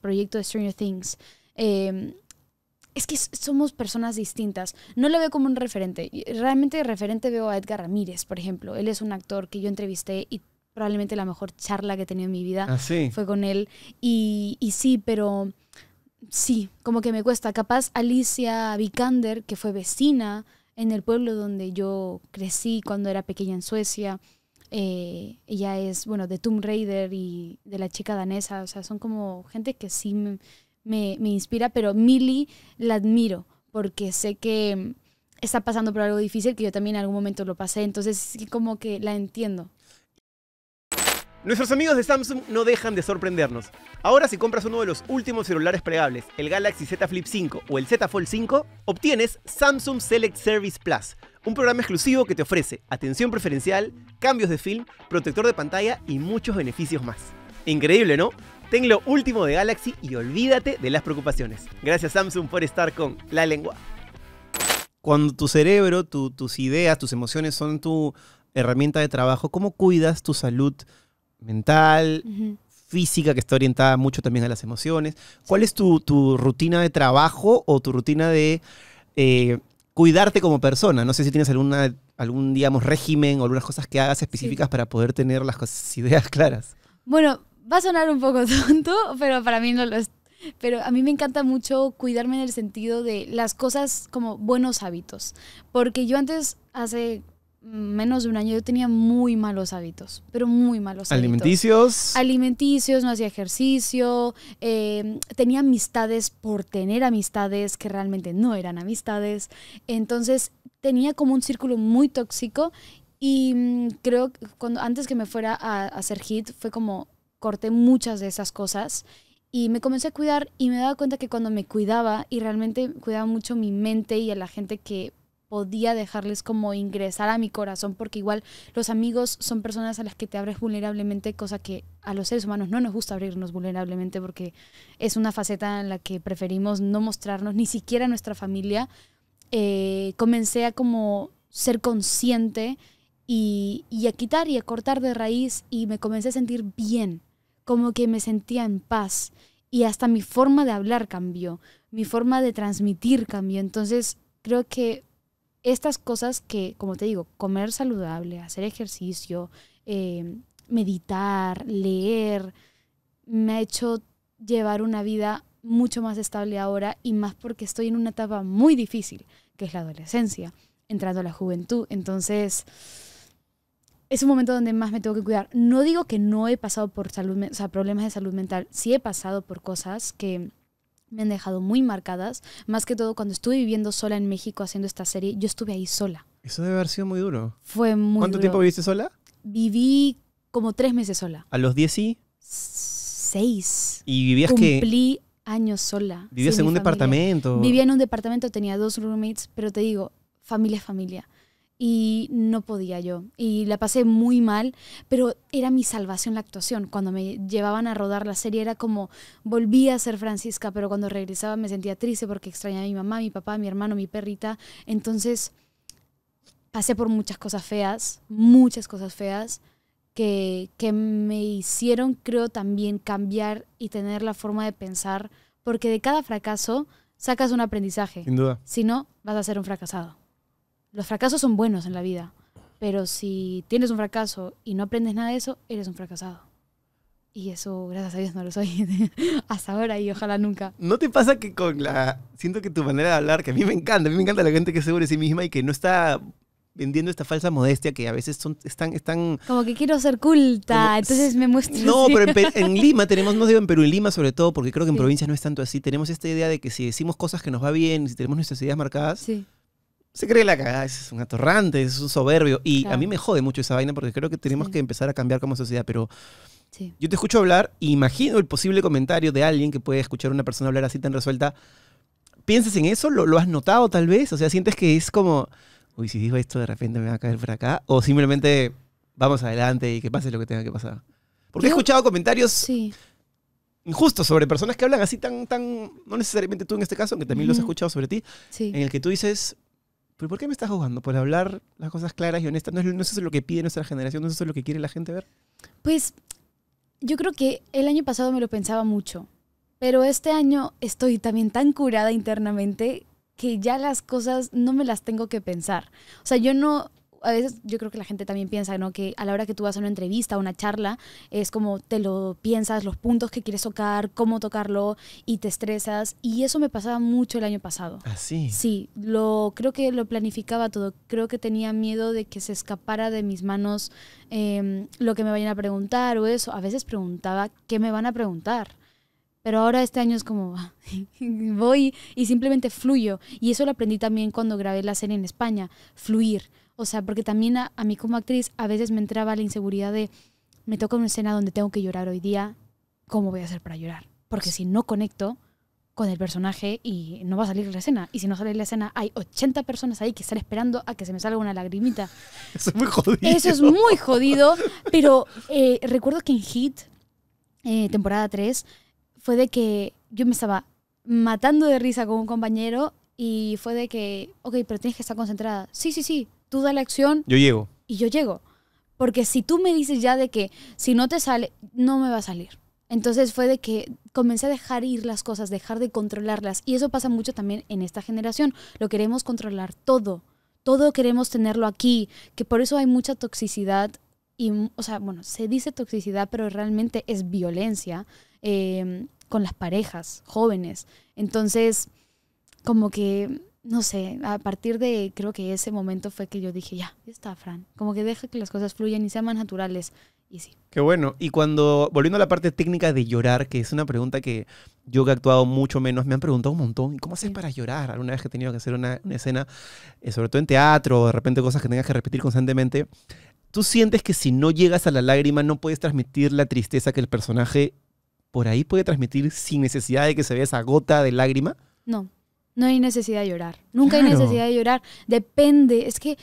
proyecto de Stranger Things. Em, es que somos personas distintas. No la veo como un referente. Realmente referente veo a Edgar Ramírez, por ejemplo. Él es un actor que yo entrevisté y probablemente la mejor charla que he tenido en mi vida. Ah, fue con él. Y, sí, pero sí, como que me cuesta. Capaz Alicia Vikander, que fue vecina en el pueblo donde yo crecí cuando era pequeña en Suecia. Eh, ella es, bueno, de Tomb Raider y de la chica danesa. O sea, son como gente que sí me, inspira, pero Millie la admiro porque sé que está pasando por algo difícil que yo también en algún momento lo pasé, entonces como que la entiendo. Nuestros amigos de Samsung no dejan de sorprendernos. Ahora si compras uno de los últimos celulares plegables, el Galaxy Z Flip 5 o el Z Fold 5, obtienes Samsung Select Service Plus, un programa exclusivo que te ofrece atención preferencial, cambios de film, protector de pantalla y muchos beneficios más. Increíble, ¿no? Ten lo último de Galaxy y olvídate de las preocupaciones. Gracias Samsung por estar con la lengua. Cuando tu cerebro, tus ideas, tus emociones son tu herramienta de trabajo, ¿cómo cuidas tu salud? mental, física, que está orientada mucho también a las emociones. ¿Cuál es tu, rutina de trabajo o tu rutina de eh, cuidarte como persona? No sé si tienes alguna, algún, digamos, régimen o algunas cosas que hagas específicas para poder tener las ideas claras. Bueno, va a sonar un poco tonto, pero para mí no lo es. Pero a mí me encanta mucho cuidarme en el sentido de las cosas como buenos hábitos. Porque yo antes, hace menos de un año yo tenía muy malos hábitos, pero muy malos ¿Alimenticios? hábitos. ¿Alimenticios? Alimenticios, no hacía ejercicio, eh, tenía amistades por tener amistades que realmente no eran amistades. Entonces tenía como un círculo muy tóxico y mm, creo que cuando, antes que me fuera a, hacer hit fue como corté muchas de esas cosas y me comencé a cuidar y me daba cuenta que cuando me cuidaba y realmente cuidaba mucho mi mente y a la gente que podía dejarles como ingresar a mi corazón, porque igual los amigos son personas a las que te abres vulnerablemente, cosa que a los seres humanos no nos gusta abrirnos vulnerablemente, porque es una faceta en la que preferimos no mostrarnos, ni siquiera nuestra familia. Eh, comencé a como ser consciente y a quitar y a cortar de raíz y me comencé a sentir bien, como que me sentía en paz y hasta mi forma de hablar cambió, mi forma de transmitir cambió. Entonces creo que estas cosas que, como te digo, comer saludable, hacer ejercicio, eh, meditar, leer, me ha hecho llevar una vida mucho más estable ahora y más porque estoy en una etapa muy difícil, que es la adolescencia, entrando a la juventud. Entonces, es un momento donde más me tengo que cuidar. No digo que no he pasado por salud, o sea, problemas de salud mental, sí he pasado por cosas que me han dejado muy marcadas. Más que todo, cuando estuve viviendo sola en México haciendo esta serie, yo estuve ahí sola. Eso debe haber sido muy duro. Fue muy ¿Cuánto tiempo viviste sola? Viví como tres meses sola. ¿A los 10 y? Seis. ¿Y vivías Cumplí que...? Cumplí años sola. ¿Vivías en un departamento? Vivía en un departamento, tenía dos roommates, pero te digo, familia es familia y no podía yo. Y la pasé muy mal, pero era mi salvación la actuación. Cuando me llevaban a rodar la serie era como volví a ser Francisca, pero cuando regresaba me sentía triste porque extrañaba a mi mamá, mi papá, mi hermano, mi perrita. Entonces pasé por muchas cosas feas, muchas cosas feas. Que, que me hicieron, creo, también cambiar y tener la forma de pensar, porque de cada fracaso sacas un aprendizaje. Sin duda. Si no, vas a ser un fracasado los fracasos son buenos en la vida, pero si tienes un fracaso y no aprendes nada de eso, eres un fracasado. Y eso, gracias a Dios, no lo soy hasta ahora y ojalá nunca. ¿No te pasa que con la... Siento que tu manera de hablar, que a mí me encanta, a mí me encanta la gente que es segura de sí misma y que no está vendiendo esta falsa modestia que a veces son, están, están... Como que quiero ser culta, entonces me muestro... No, pero en, Lima tenemos, no digo en Perú, en Lima sobre todo, porque creo que en provincia no es tanto así, tenemos esta idea de que si decimos cosas que nos va bien, si tenemos nuestras ideas marcadas, sí se cree la cagada, es un atorrante, es un soberbio. Y a mí me jode mucho esa vaina porque creo que tenemos que empezar a cambiar como sociedad. Pero yo te escucho hablar e imagino el posible comentario de alguien que puede escuchar a una persona hablar así tan resuelta. ¿Piensas en eso? ¿Lo, ¿Lo, has notado tal vez? O sea, ¿sientes que es como, uy, si digo esto de repente me va a caer por acá? ¿O simplemente vamos adelante y que pase lo que tenga que pasar? Porque he escuchado comentarios injustos sobre personas que hablan así tan, tan, no necesariamente tú en este caso, aunque también los he escuchado sobre ti, en el que tú dices, por qué me estás jugando? ¿Por hablar las cosas claras y honestas? ¿No es, ¿No es, eso lo que pide nuestra generación? ¿No es eso lo que quiere la gente ver? Pues yo creo que el año pasado me lo pensaba mucho, pero este año estoy también tan curada internamente que ya las cosas no me las tengo que pensar. O sea, yo no, a veces yo creo que la gente también piensa, ¿no? Que a la hora que tú vas a una entrevista, o una charla, es como te lo piensas, los puntos que quieres tocar, cómo tocarlo y te estresas. Y eso me pasaba mucho el año pasado. ¿Así? ¿Ah, sí, lo, creo que lo planificaba todo. Creo que tenía miedo de que se escapara de mis manos em, lo que me vayan a preguntar o eso. A veces preguntaba, ¿qué me van a preguntar? Pero ahora este año es como ah, voy y simplemente fluyo. Y eso lo aprendí también cuando grabé la serie en España, fluir. O sea, porque también a, mí como actriz a veces me entraba la inseguridad de, me toca una escena donde tengo que llorar hoy día, ¿cómo voy a hacer para llorar? Porque si no conecto con el personaje y no va a salir la escena. Y si no sale la escena, hay 80 personas ahí que están esperando a que se me salga una lagrimita. Eso es muy jodido. Eso es muy jodido. Pero eh, recuerdo que en Hit, eh, temporada 3, fue de que yo me estaba matando de risa con un compañero y fue de que, ok, pero tienes que estar concentrada. Sí, sí, sí, tú da la acción. Yo llego. Y yo llego. Porque si tú me dices ya de que si no te sale, no me va a salir. Entonces fue de que comencé a dejar ir las cosas, dejar de controlarlas. Y eso pasa mucho también en esta generación. Lo queremos controlar todo. Todo queremos tenerlo aquí. Que por eso hay mucha toxicidad. Y, o sea, bueno, se dice toxicidad, pero realmente es violencia eh, con las parejas jóvenes. Entonces, como que no sé, a partir de creo que ese momento fue que yo dije, ya, ya está, Fran. Como que deja que las cosas fluyan y sean más naturales. Y sí. Qué bueno. Y cuando, volviendo a la parte técnica de llorar, que es una pregunta que yo que he actuado mucho menos, me han preguntado un montón, ¿y cómo haces para llorar? Alguna vez que he tenido que hacer una, escena, eh, sobre todo en teatro, o de repente cosas que tengas que repetir constantemente, ¿tú sientes que si no llegas a la lágrima no puedes transmitir la tristeza que el personaje por ahí puede transmitir sin necesidad de que se vea esa gota de lágrima? No, no hay necesidad de llorar. Nunca hay necesidad de llorar. Depende, es que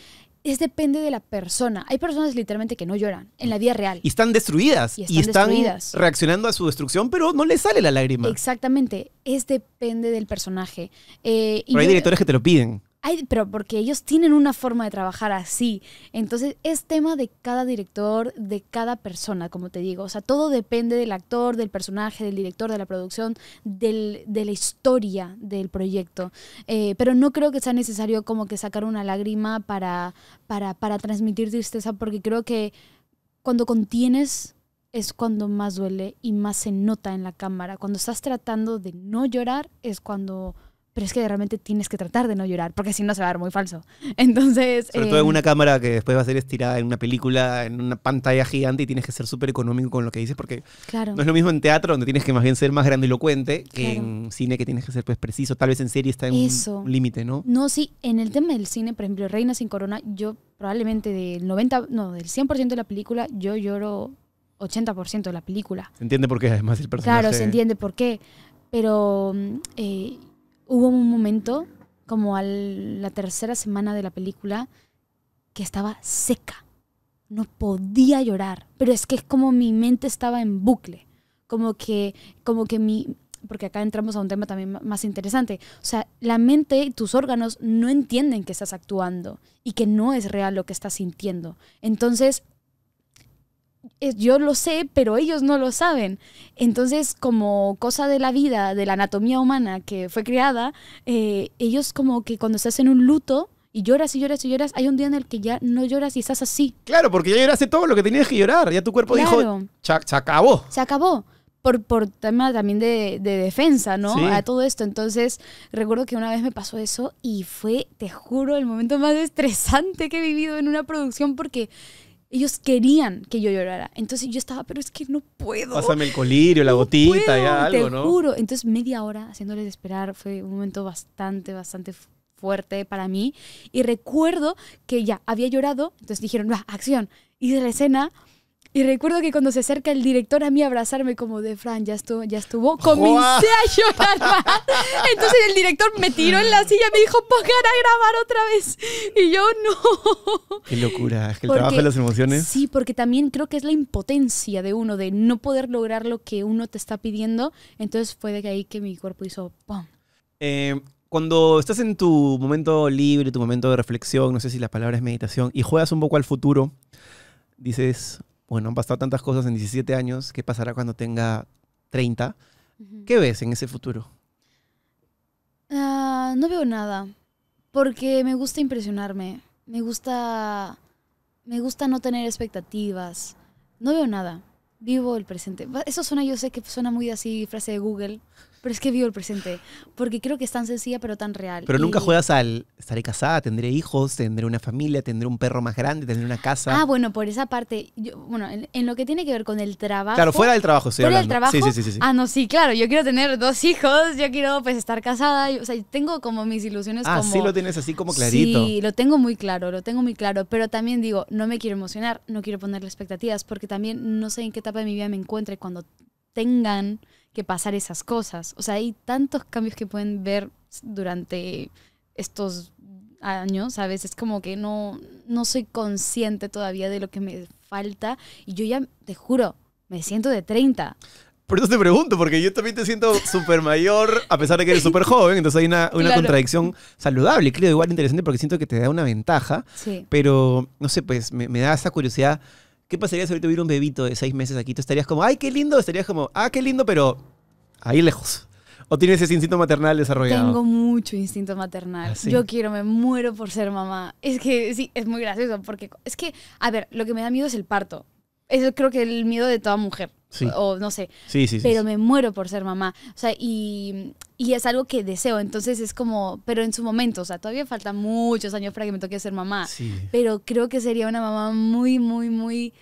es depende de la persona. Hay personas literalmente que no lloran en la vida real. Y están destruidas. Y están, reaccionando a su destrucción, pero no les sale la lágrima. Exactamente. Es depende del personaje. Eh, pero hay directores que te lo piden pero porque ellos tienen una forma de trabajar así. Entonces es tema de cada director, de cada persona, como te digo. O sea, todo depende del actor, del personaje, del director, de la producción, del, de la historia del proyecto. Eh, pero no creo que sea necesario como que sacar una lágrima para, para, para transmitir tristeza, porque creo que cuando contienes es cuando más duele y más se nota en la cámara. Cuando estás tratando de no llorar es cuando pero es que realmente tienes que tratar de no llorar, porque si no se va a ver muy falso. Entonces... Sobre todo en em, una cámara que después va a ser estirada en una película, en una pantalla gigante y tienes que ser súper económico con lo que dices, porque claro. no es lo mismo en teatro, donde tienes que más bien ser más grandilocuente, que en cine que tienes que ser pues preciso, tal vez en serie está en un límite, ¿no? No, sí, en el tema del cine, por ejemplo, Reina sin Corona, yo probablemente del 90, no, del 100% de la película, yo lloro 80% de la película. Se entiende por qué, además, el personaje. Claro, se entiende por qué. Pero mm, eh, hubo un momento, como a la tercera semana de la película, que estaba seca. No podía llorar. Pero es que es como mi mente estaba en bucle. Como que, como que mi. Porque acá entramos a un tema también más interesante. O sea, la mente y tus órganos no entienden que estás actuando y que no es real lo que estás sintiendo. Entonces, yo lo sé, pero ellos no lo saben. Entonces, como cosa de la vida, de la anatomía humana que fue creada, eh, ellos como que cuando estás en un luto y lloras y lloras y lloras, hay un día en el que ya no lloras y estás así. Claro, porque ya lloraste todo lo que tenías que llorar, ya tu cuerpo dijo, se, se acabó. Se acabó. Por, por tema también de, defensa, ¿no? A todo esto. Entonces, recuerdo que una vez me pasó eso y fue, te juro, el momento más estresante que he vivido en una producción porque ellos querían que yo llorara. Entonces yo estaba, pero es que no puedo. Pásame el colirio, la gotita, ya algo, te ¿no? juro. Entonces media hora haciéndoles esperar fue un momento bastante, bastante fuerte para mí. Y recuerdo que ya había llorado, entonces dijeron, acción. Y de la escena y recuerdo que cuando se acerca el director a mí a abrazarme como de Fran, ya estuvo, ya estuvo, comencé a llorar más. Entonces el director me tiró en la silla y me dijo, pongan a grabar otra vez. Y yo no. Qué locura, es que el trabajo de las emociones. Sí, porque también creo que es la impotencia de uno, de no poder lograr lo que uno te está pidiendo. Entonces fue de ahí que mi cuerpo hizo ¡pum! Eh, cuando estás en tu momento libre, tu momento de reflexión, no sé si la palabra es meditación, y juegas un poco al futuro, dices, bueno, han pasado tantas cosas en 17 años, ¿qué pasará cuando tenga 30? ¿Qué ves en ese futuro? Ah, no veo nada, porque me gusta impresionarme, me gusta, me gusta no tener expectativas, no veo nada, vivo el presente. Eso suena, yo sé que suena muy así, frase de Google, pero es que vivo el presente, porque creo que es tan sencilla pero tan real. Pero nunca juegas al, estaré casada, tendré hijos, tendré una familia, tendré un perro más grande, tendré una casa. Ah, bueno, por esa parte, bueno, en, lo que tiene que ver con el trabajo. Claro, fuera del trabajo, sí. fuera Del trabajo, sí, sí, sí, Ah, no, sí, claro, yo quiero tener dos hijos, yo quiero pues estar casada, yo, o sea, tengo como mis ilusiones ah, sí lo tienes así como clarito. Sí, lo tengo muy claro, lo tengo muy claro, pero también digo, no me quiero emocionar, no quiero ponerle expectativas, porque también no sé en qué etapa de mi vida me encuentre cuando tengan que pasar esas cosas. O sea, hay tantos cambios que pueden ver durante estos años, a veces como que no, no soy consciente todavía de lo que me falta y yo ya, te juro, me siento de 30. Por eso te pregunto, porque yo también te siento súper mayor, a pesar de que eres súper joven, entonces hay una, contradicción saludable, creo igual interesante, porque siento que te da una ventaja, pero no sé, pues me da esa curiosidad ¿Qué pasaría si ahorita hubiera un bebito de seis meses aquí? ¿Tú estarías como, ay, qué lindo? Estarías como, ah, qué lindo, pero ahí lejos. ¿O tienes ese instinto maternal desarrollado? Tengo mucho instinto maternal. ¿Ah, Yo quiero, me muero por ser mamá. Es que sí, es muy gracioso porque es que, a ver, lo que me da miedo es el parto. Eso creo que el miedo de toda mujer. O, no sé. Sí, pero me muero por ser mamá. O sea, y, es algo que deseo. Entonces es como, pero en su momento, o sea, todavía faltan muchos años para que me toque ser mamá. Pero creo que sería una mamá muy, muy, muy...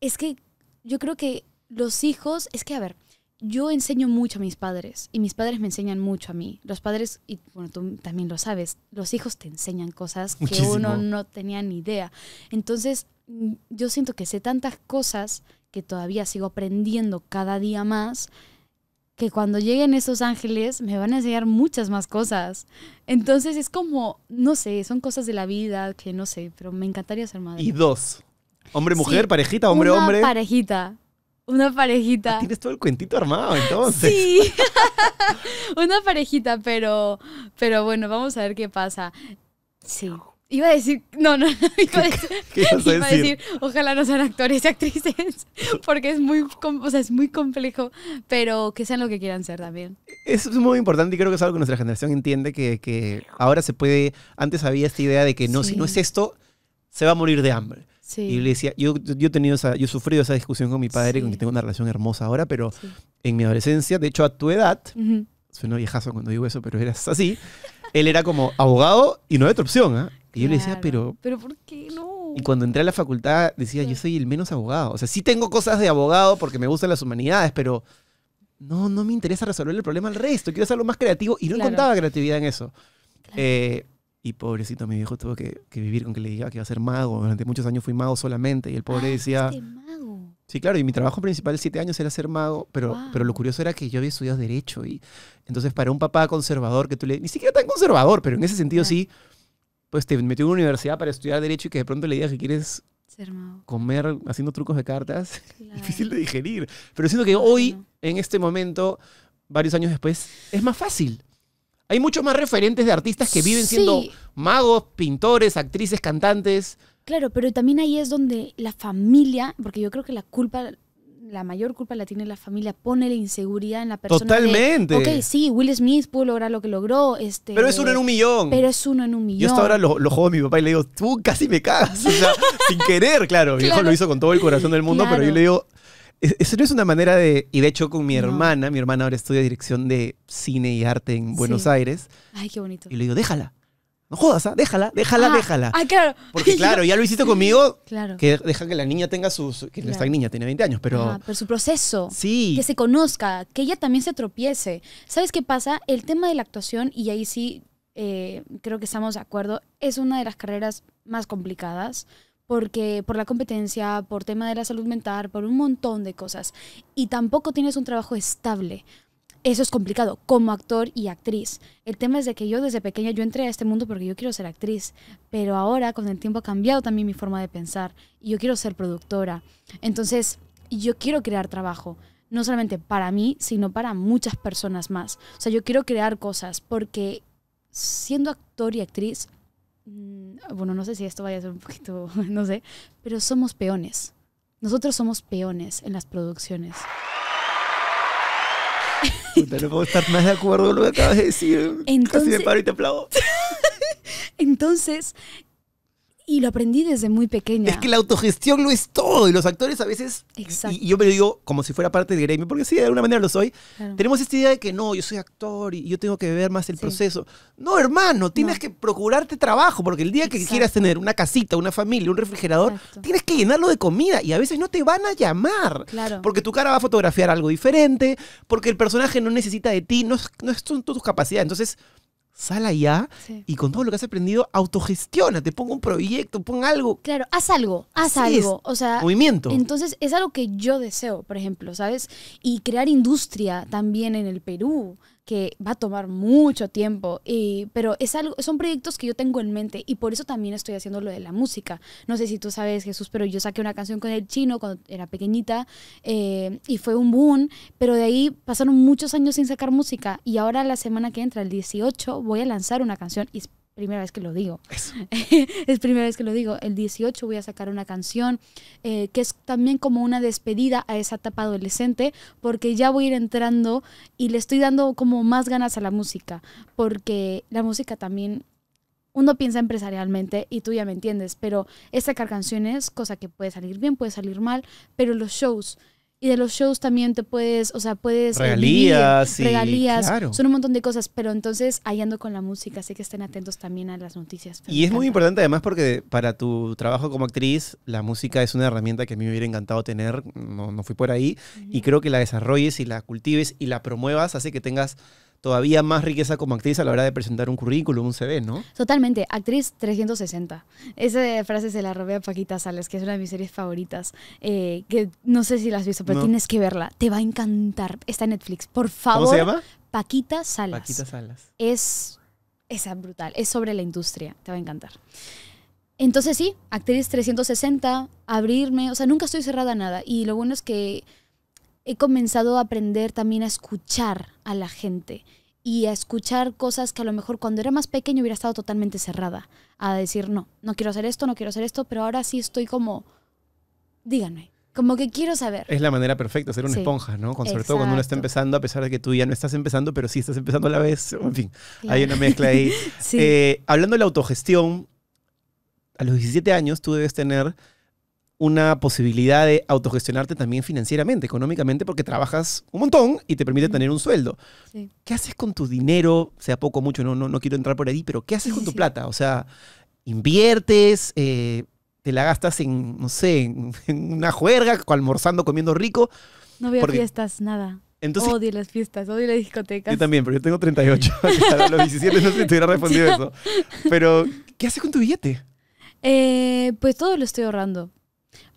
Es que yo creo que los hijos, es que a ver, yo enseño mucho a mis padres y mis padres me enseñan mucho a mí. Los padres, y bueno, tú también lo sabes, los hijos te enseñan cosas que uno no tenía ni idea. Entonces, yo siento que sé tantas cosas que todavía sigo aprendiendo cada día más, que cuando lleguen esos ángeles me van a enseñar muchas más cosas. Entonces es como, no sé, son cosas de la vida que no sé, pero me encantaría ser madre. Y dos. Hombre-mujer, parejita, hombre-hombre. Una parejita. Una parejita. Ah, tienes todo el cuentito armado entonces. Sí. una parejita, pero, pero bueno, vamos a ver qué pasa. Sí. Iba a decir, no, no, iba a decir, ojalá no sean actores y actrices, porque es muy, es muy complejo, pero que sean lo que quieran ser también. Es muy importante y creo que es algo que nuestra generación entiende, que, ahora se puede, antes había esta idea de que no, si no es esto, se va a morir de hambre. Y le decía, yo, yo, he tenido esa, yo he sufrido esa discusión con mi padre, con quien tengo una relación hermosa ahora, pero en mi adolescencia, de hecho a tu edad, suena viejazo cuando digo eso, pero eras así, él era como abogado y no había otra opción, ¿eh? Y yo le decía, pero... Pero ¿por qué no? Y cuando entré a la facultad decía, yo soy el menos abogado. O sea, sí tengo cosas de abogado porque me gustan las humanidades, pero no, no me interesa resolver el problema al resto. Quiero ser lo más creativo. Y no encontraba creatividad en eso. Eh, y pobrecito, mi viejo tuvo que, vivir con que le diga que iba a ser mago. Durante muchos años fui mago solamente. Y el pobre ah, decía... Sí, claro. Y mi trabajo principal siete años era ser mago. Pero, pero lo curioso era que yo había estudiado Derecho. Y entonces para un papá conservador que tú le... Ni siquiera tan conservador, pero en ese sentido sí pues te metió en una universidad para estudiar Derecho y que de pronto le digas que quieres comer haciendo trucos de cartas, difícil de digerir. Pero siento que hoy, en este momento, varios años después, es más fácil. Hay muchos más referentes de artistas que viven siendo magos, pintores, actrices, cantantes. Claro, pero también ahí es donde la familia, porque yo creo que la culpa la mayor culpa la tiene la familia, pone la inseguridad en la persona. Totalmente. ok, sí, Will Smith pudo lograr lo que logró. Este, pero es uno en un millón. Pero es uno en un millón. Yo hasta ahora lo, juego a mi papá y le digo, tú casi me cagas. sin querer, claro. Mi hijo lo hizo con todo el corazón del mundo, pero yo le digo, eso no es una manera de. Y de hecho, con mi hermana, mi hermana ahora estudia dirección de cine y arte en Buenos Aires. Ay, qué bonito. Y le digo, déjala. No jodas, ¿ah? déjala, déjala, ah, déjala. Ah, claro. Porque claro, ya lo hiciste conmigo. Claro. Que deja que la niña tenga sus, que esta niña tiene 20 años, pero... pero su proceso. Sí. Que se conozca, que ella también se tropiece. ¿Sabes qué pasa? El tema de la actuación, y ahí sí eh, creo que estamos de acuerdo, es una de las carreras más complicadas. Porque por la competencia, por tema de la salud mental, por un montón de cosas. Y tampoco tienes un trabajo estable eso es complicado como actor y actriz. El tema es de que yo desde pequeña yo entré a este mundo porque yo quiero ser actriz, pero ahora con el tiempo ha cambiado también mi forma de pensar y yo quiero ser productora. Entonces, yo quiero crear trabajo, no solamente para mí, sino para muchas personas más. O sea, yo quiero crear cosas porque siendo actor y actriz, mm, bueno, no sé si esto vaya a ser un poquito, no sé, pero somos peones. Nosotros somos peones en las producciones. Puta, no puedo estar más de acuerdo con lo que acabas de decir. Entonces, Casi me paro y te aplaudo. Entonces, y lo aprendí desde muy pequeña. Es que la autogestión lo es todo. Y los actores a veces. Exacto. Y, yo me lo digo como si fuera parte de gremio, porque sí, de alguna manera lo soy. Tenemos esta idea de que no, yo soy actor y yo tengo que ver más el proceso. No, hermano, tienes que procurarte trabajo, porque el día que quieras tener una casita, una familia, un refrigerador, tienes que llenarlo de comida. Y a veces no te van a llamar. Claro. Porque tu cara va a fotografiar algo diferente, porque el personaje no necesita de ti, no, no son tus capacidades. Entonces Sala ya y con todo lo que has aprendido, autogestiona, te pongo un proyecto, pon algo. Claro, haz algo, haz algo. O sea, movimiento. Entonces, es algo que yo deseo, por ejemplo, ¿sabes? Y crear industria también en el Perú que va a tomar mucho tiempo, y, pero es algo, son proyectos que yo tengo en mente y por eso también estoy haciendo lo de la música. No sé si tú sabes, Jesús, pero yo saqué una canción con el chino cuando era pequeñita eh, y fue un boom, pero de ahí pasaron muchos años sin sacar música y ahora la semana que entra, el 18, voy a lanzar una canción y primera vez que lo digo. es primera vez que lo digo. El 18 voy a sacar una canción eh, que es también como una despedida a esa etapa adolescente porque ya voy a ir entrando y le estoy dando como más ganas a la música porque la música también... Uno piensa empresarialmente y tú ya me entiendes, pero es sacar canciones, cosa que puede salir bien, puede salir mal, pero los shows, y de los shows también te puedes, o sea, puedes... Regalías. regalías. Son un montón de cosas, pero entonces ahí ando con la música, así que estén atentos también a las noticias. Y es muy importante además porque para tu trabajo como actriz, la música es una herramienta que a mí me hubiera encantado tener, no, no fui por ahí, y creo que la desarrolles y la cultives y la promuevas, así que tengas todavía más riqueza como actriz a la hora de presentar un currículum, un CD, ¿no? Totalmente, actriz 360. Esa frase se la robé a Paquita Salas, que es una de mis series favoritas, eh, que no sé si la has visto, pero tienes que verla, te va a encantar, está en Netflix, por favor. ¿Cómo se llama? Paquita Salas. Paquita Salas. Es, es brutal, es sobre la industria, te va a encantar. Entonces sí, actriz 360, abrirme, o sea, nunca estoy cerrada a nada y lo bueno es que he comenzado a aprender también a escuchar a la gente y a escuchar cosas que a lo mejor cuando era más pequeño hubiera estado totalmente cerrada a decir, no, no quiero hacer esto, no quiero hacer esto, pero ahora sí estoy como, díganme, como que quiero saber. Es la manera perfecta, hacer una esponja, ¿no? sobre todo cuando uno está empezando, a pesar de que tú ya no estás empezando, pero sí estás empezando a la vez. En fin, hay una mezcla ahí. Eh, hablando de la autogestión, a los 17 años tú debes tener una posibilidad de autogestionarte también financieramente, económicamente, porque trabajas un montón y te permite tener un sueldo. ¿Qué haces con tu dinero? Sea poco o mucho, no, no, no quiero entrar por ahí, pero ¿qué haces con tu plata? O sea, inviertes, eh, te la gastas en, no sé, en, una juerga, almorzando, comiendo rico. No veo fiestas, nada. Entonces, odio las fiestas, odio las discotecas. Yo también, pero yo tengo 38. a los 17 no si te hubiera respondido eso. Pero, ¿qué haces con tu billete? Eh, pues todo lo estoy ahorrando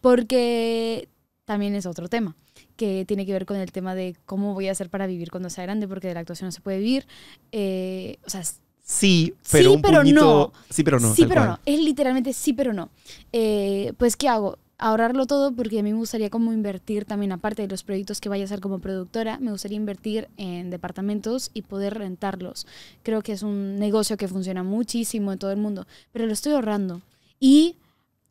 porque también es otro tema que tiene que ver con el tema de cómo voy a hacer para vivir cuando sea grande, porque de la actuación no se puede vivir. Eh, o sea, sí, pero, pero no. Sí, pero no. Sí, pero no. Es literalmente sí, pero no. Eh, pues, ¿qué hago? Ahorrarlo todo porque a mí me gustaría como invertir también, aparte de los proyectos que vaya a hacer como productora, me gustaría invertir en departamentos y poder rentarlos. Creo que es un negocio que funciona muchísimo en todo el mundo, pero lo estoy ahorrando. Y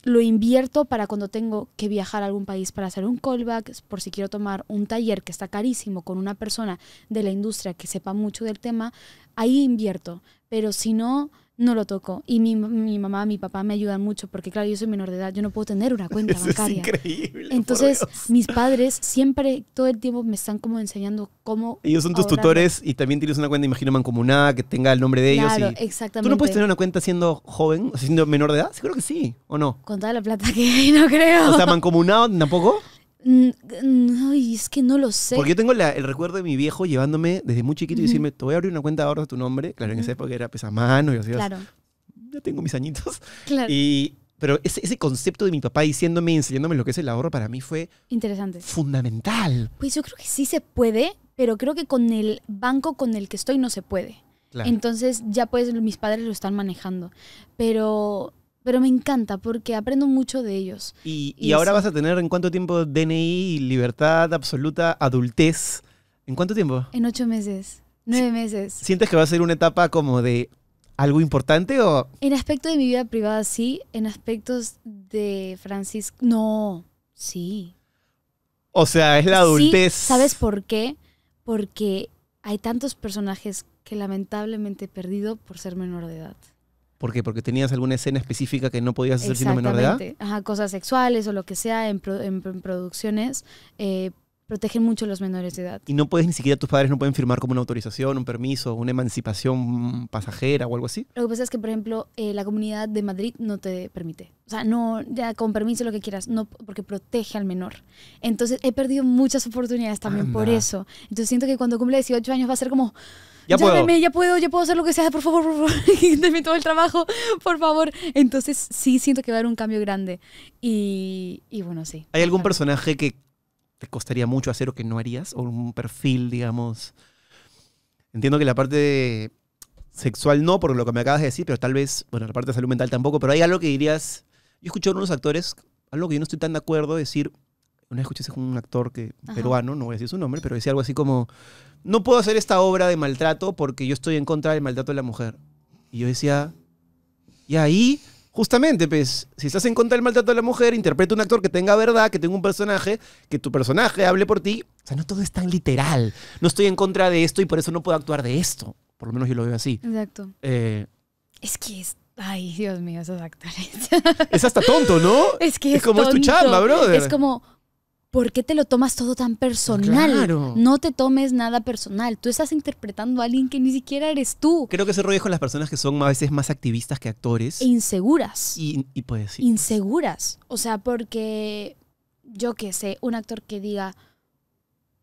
lo invierto para cuando tengo que viajar a algún país para hacer un callback, por si quiero tomar un taller que está carísimo con una persona de la industria que sepa mucho del tema, ahí invierto. Pero si no, no lo toco. Y mi, mi, mamá, mi papá me ayudan mucho porque, claro, yo soy menor de edad, yo no puedo tener una cuenta bancaria. Es increíble. Entonces, mis padres siempre, todo el tiempo, me están como enseñando cómo. Ellos son tus tutores y también tienes una cuenta, imagino, mancomunada que tenga el nombre de ellos. claro exactamente. ¿Tú no puedes tener una cuenta siendo joven, siendo menor de edad? Seguro que sí, ¿o no? Con toda la plata que hay, no creo. O sea, mancomunado tampoco. Ay, es que no lo sé. Porque yo tengo el recuerdo de mi viejo llevándome desde muy chiquito y decirme, te voy a abrir una cuenta de ahorros tu nombre. Claro, en esa época era pesamano, y así. Claro. Ya tengo mis añitos. Claro. pero ese, ese, concepto de mi papá diciéndome, enseñándome lo que es el ahorro para mí fue interesante, fundamental. Pues yo creo que sí se puede, pero creo que con el banco con el que estoy no se puede. Entonces ya pues mis padres lo están manejando, pero pero me encanta porque aprendo mucho de ellos. Y, y, ahora vas a tener en cuánto tiempo DNI, libertad absoluta, adultez. ¿En cuánto tiempo? En ocho meses, nueve meses. ¿Sientes que va a ser una etapa como de algo importante o...? En aspecto de mi vida privada sí, en aspectos de Francisco... No, sí. O sea, es la adultez. ¿Sabes por qué? Porque hay tantos personajes que lamentablemente he perdido por ser menor de edad. ¿Por qué? Porque tenías alguna escena específica que no podías hacer siendo menor de edad. Ajá, cosas sexuales o lo que sea en, producciones. Eh, protegen mucho a los menores de edad. Y no puedes, ni siquiera tus padres no pueden firmar como una autorización, un permiso, una emancipación pasajera o algo así. Lo que pasa es que, por ejemplo, eh, la comunidad de Madrid no te permite. O sea, no, ya con permiso lo que quieras, no, porque protege al menor. Entonces, he perdido muchas oportunidades también por eso. Entonces, siento que cuando cumple 18 años va a ser como ya puedo. ya puedo, ya hacer lo que sea, por favor, por favor, todo el trabajo, por favor. Entonces sí siento que va a haber un cambio grande. Y, bueno, sí. ¿Hay algún personaje que te costaría mucho hacer o que no harías? ¿O un perfil, digamos? Entiendo que la parte sexual no, por lo que me acabas de decir, pero tal vez, bueno, la parte de salud mental tampoco, pero hay algo que dirías, yo escuché a unos actores, algo que yo no estoy tan de acuerdo, decir, una vez escuché un actor que, peruano, no voy a decir su nombre, pero decía algo así como, no puedo hacer esta obra de maltrato porque yo estoy en contra del maltrato de la mujer. Y yo decía, y ahí, justamente, pues, si estás en contra del maltrato de la mujer, interpreta un actor que tenga verdad, que tenga un personaje, que tu personaje hable por ti. O sea, no todo es tan literal. No estoy en contra de esto y por eso no puedo actuar de esto. Por lo menos yo lo veo así. Exacto. Eh, es que es Ay, Dios mío, esos actores. Es hasta tonto, ¿no? Es que como tu chamba, brother. Es como, ¿por qué te lo tomas todo tan personal? No te tomes nada personal. Tú estás interpretando a alguien que ni siquiera eres tú. Creo que ese rollo es con las personas que son a veces más activistas que actores. inseguras. Y, pues Inseguras. O sea, porque yo que sé, un actor que diga,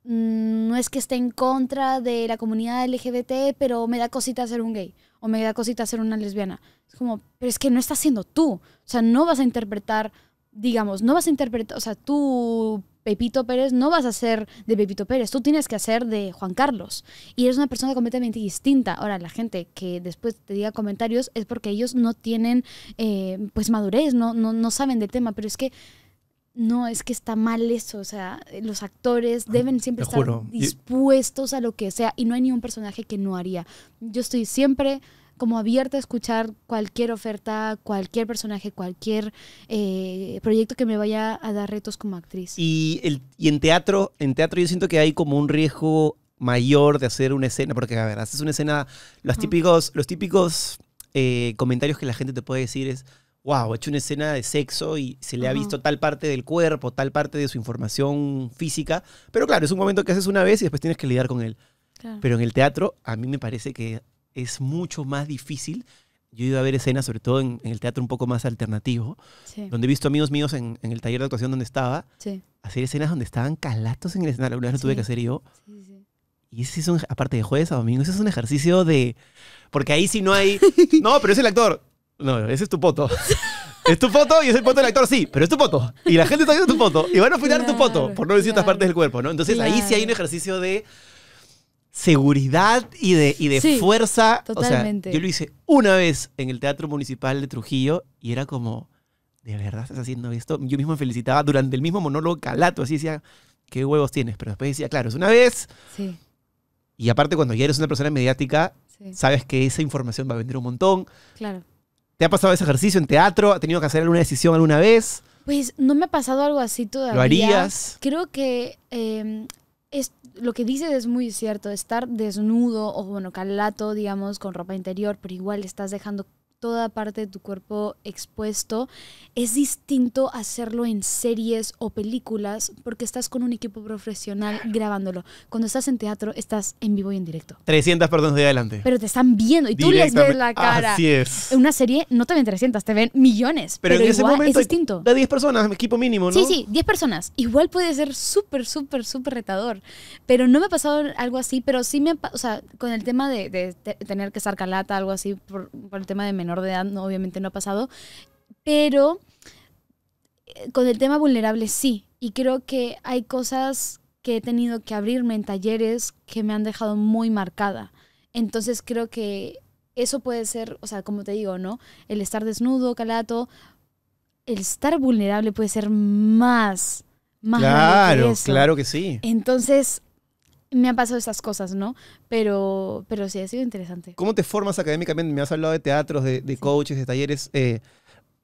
mm, no es que esté en contra de la comunidad LGBT, pero me da cosita ser un gay o me da cosita ser una lesbiana. Es como, pero es que no estás siendo tú. O sea, no vas a interpretar, digamos, no vas a interpretar, o sea, tú... Pepito Pérez, no vas a ser de Pepito Pérez, tú tienes que hacer de Juan Carlos. Y eres una persona completamente distinta. Ahora, la gente que después te diga comentarios es porque ellos no tienen eh, pues madurez, no, no, no saben del tema, pero es que no, es que está mal eso. O sea, los actores ah, deben siempre estar dispuestos a lo que sea y no hay ningún personaje que no haría. Yo estoy siempre como abierta a escuchar cualquier oferta, cualquier personaje, cualquier eh, proyecto que me vaya a dar retos como actriz. Y, el, y en teatro, en teatro yo siento que hay como un riesgo mayor de hacer una escena, porque a ver, haces una escena, los típicos, los típicos eh, comentarios que la gente te puede decir es, wow, he hecho una escena de sexo y se le ha visto tal parte del cuerpo, tal parte de su información física, pero claro, es un momento que haces una vez y después tienes que lidiar con él. Pero en el teatro, a mí me parece que es mucho más difícil. Yo he ido a ver escenas, sobre todo en, el teatro un poco más alternativo, donde he visto amigos míos en, el taller de actuación donde estaba, hacer escenas donde estaban calatos en el escenario. Una vez lo tuve que hacer yo. Y ese es un, aparte de jueves a domingo, ese es un ejercicio de... Porque ahí si no hay... No, pero es el actor. No, ese es tu foto. Es tu foto y es el foto del actor, sí, pero es tu foto. Y la gente está viendo tu foto. Y van a opinar tu foto, por no decir otras partes del cuerpo, ¿no? Entonces ahí sí hay un ejercicio de seguridad y de, de fuerza. Totalmente. yo lo hice una vez en el Teatro Municipal de Trujillo y era como, ¿de verdad estás haciendo esto? Yo mismo me felicitaba durante el mismo monólogo calato, así decía, ¿qué huevos tienes? Pero después decía, claro, es una vez. Sí. Y aparte, cuando ya eres una persona mediática, sabes que esa información va a vender un montón. Claro. ¿Te ha pasado ese ejercicio en teatro? ¿Ha tenido que hacer alguna decisión alguna vez? Pues no me ha pasado algo así todavía. ¿Lo harías? Creo que em, es, lo que dices es muy cierto, estar desnudo o bueno, calato, digamos, con ropa interior, pero igual estás dejando toda parte de tu cuerpo expuesto. Es distinto hacerlo en series o películas porque estás con un equipo profesional grabándolo. Cuando estás en teatro, estás en vivo y en directo. 300 personas de adelante. Pero te están viendo y tú les ves la cara. Así es. En una serie no te ven 300, te ven millones. Pero, en ese momento es distinto. Da 10 personas, equipo mínimo, ¿no? Sí, sí, 10 personas. Igual puede ser súper, súper, súper retador. Pero no me ha pasado algo así, pero sí me ha, o sea, con el tema de, tener que estar calata, algo así, por, el tema de menos obviamente no ha pasado, pero eh, con el tema vulnerable sí. Y creo que hay cosas que he tenido que abrirme en talleres que me han dejado muy marcada. Entonces creo que eso puede ser, o sea, como te digo, ¿no? El estar desnudo, calato, el estar vulnerable puede ser más. más claro, claro que sí. Entonces, me han pasado esas cosas, ¿no? Pero, pero sí, ha sido interesante. ¿Cómo te formas académicamente? Me has hablado de teatros, de, coaches, de talleres. Eh,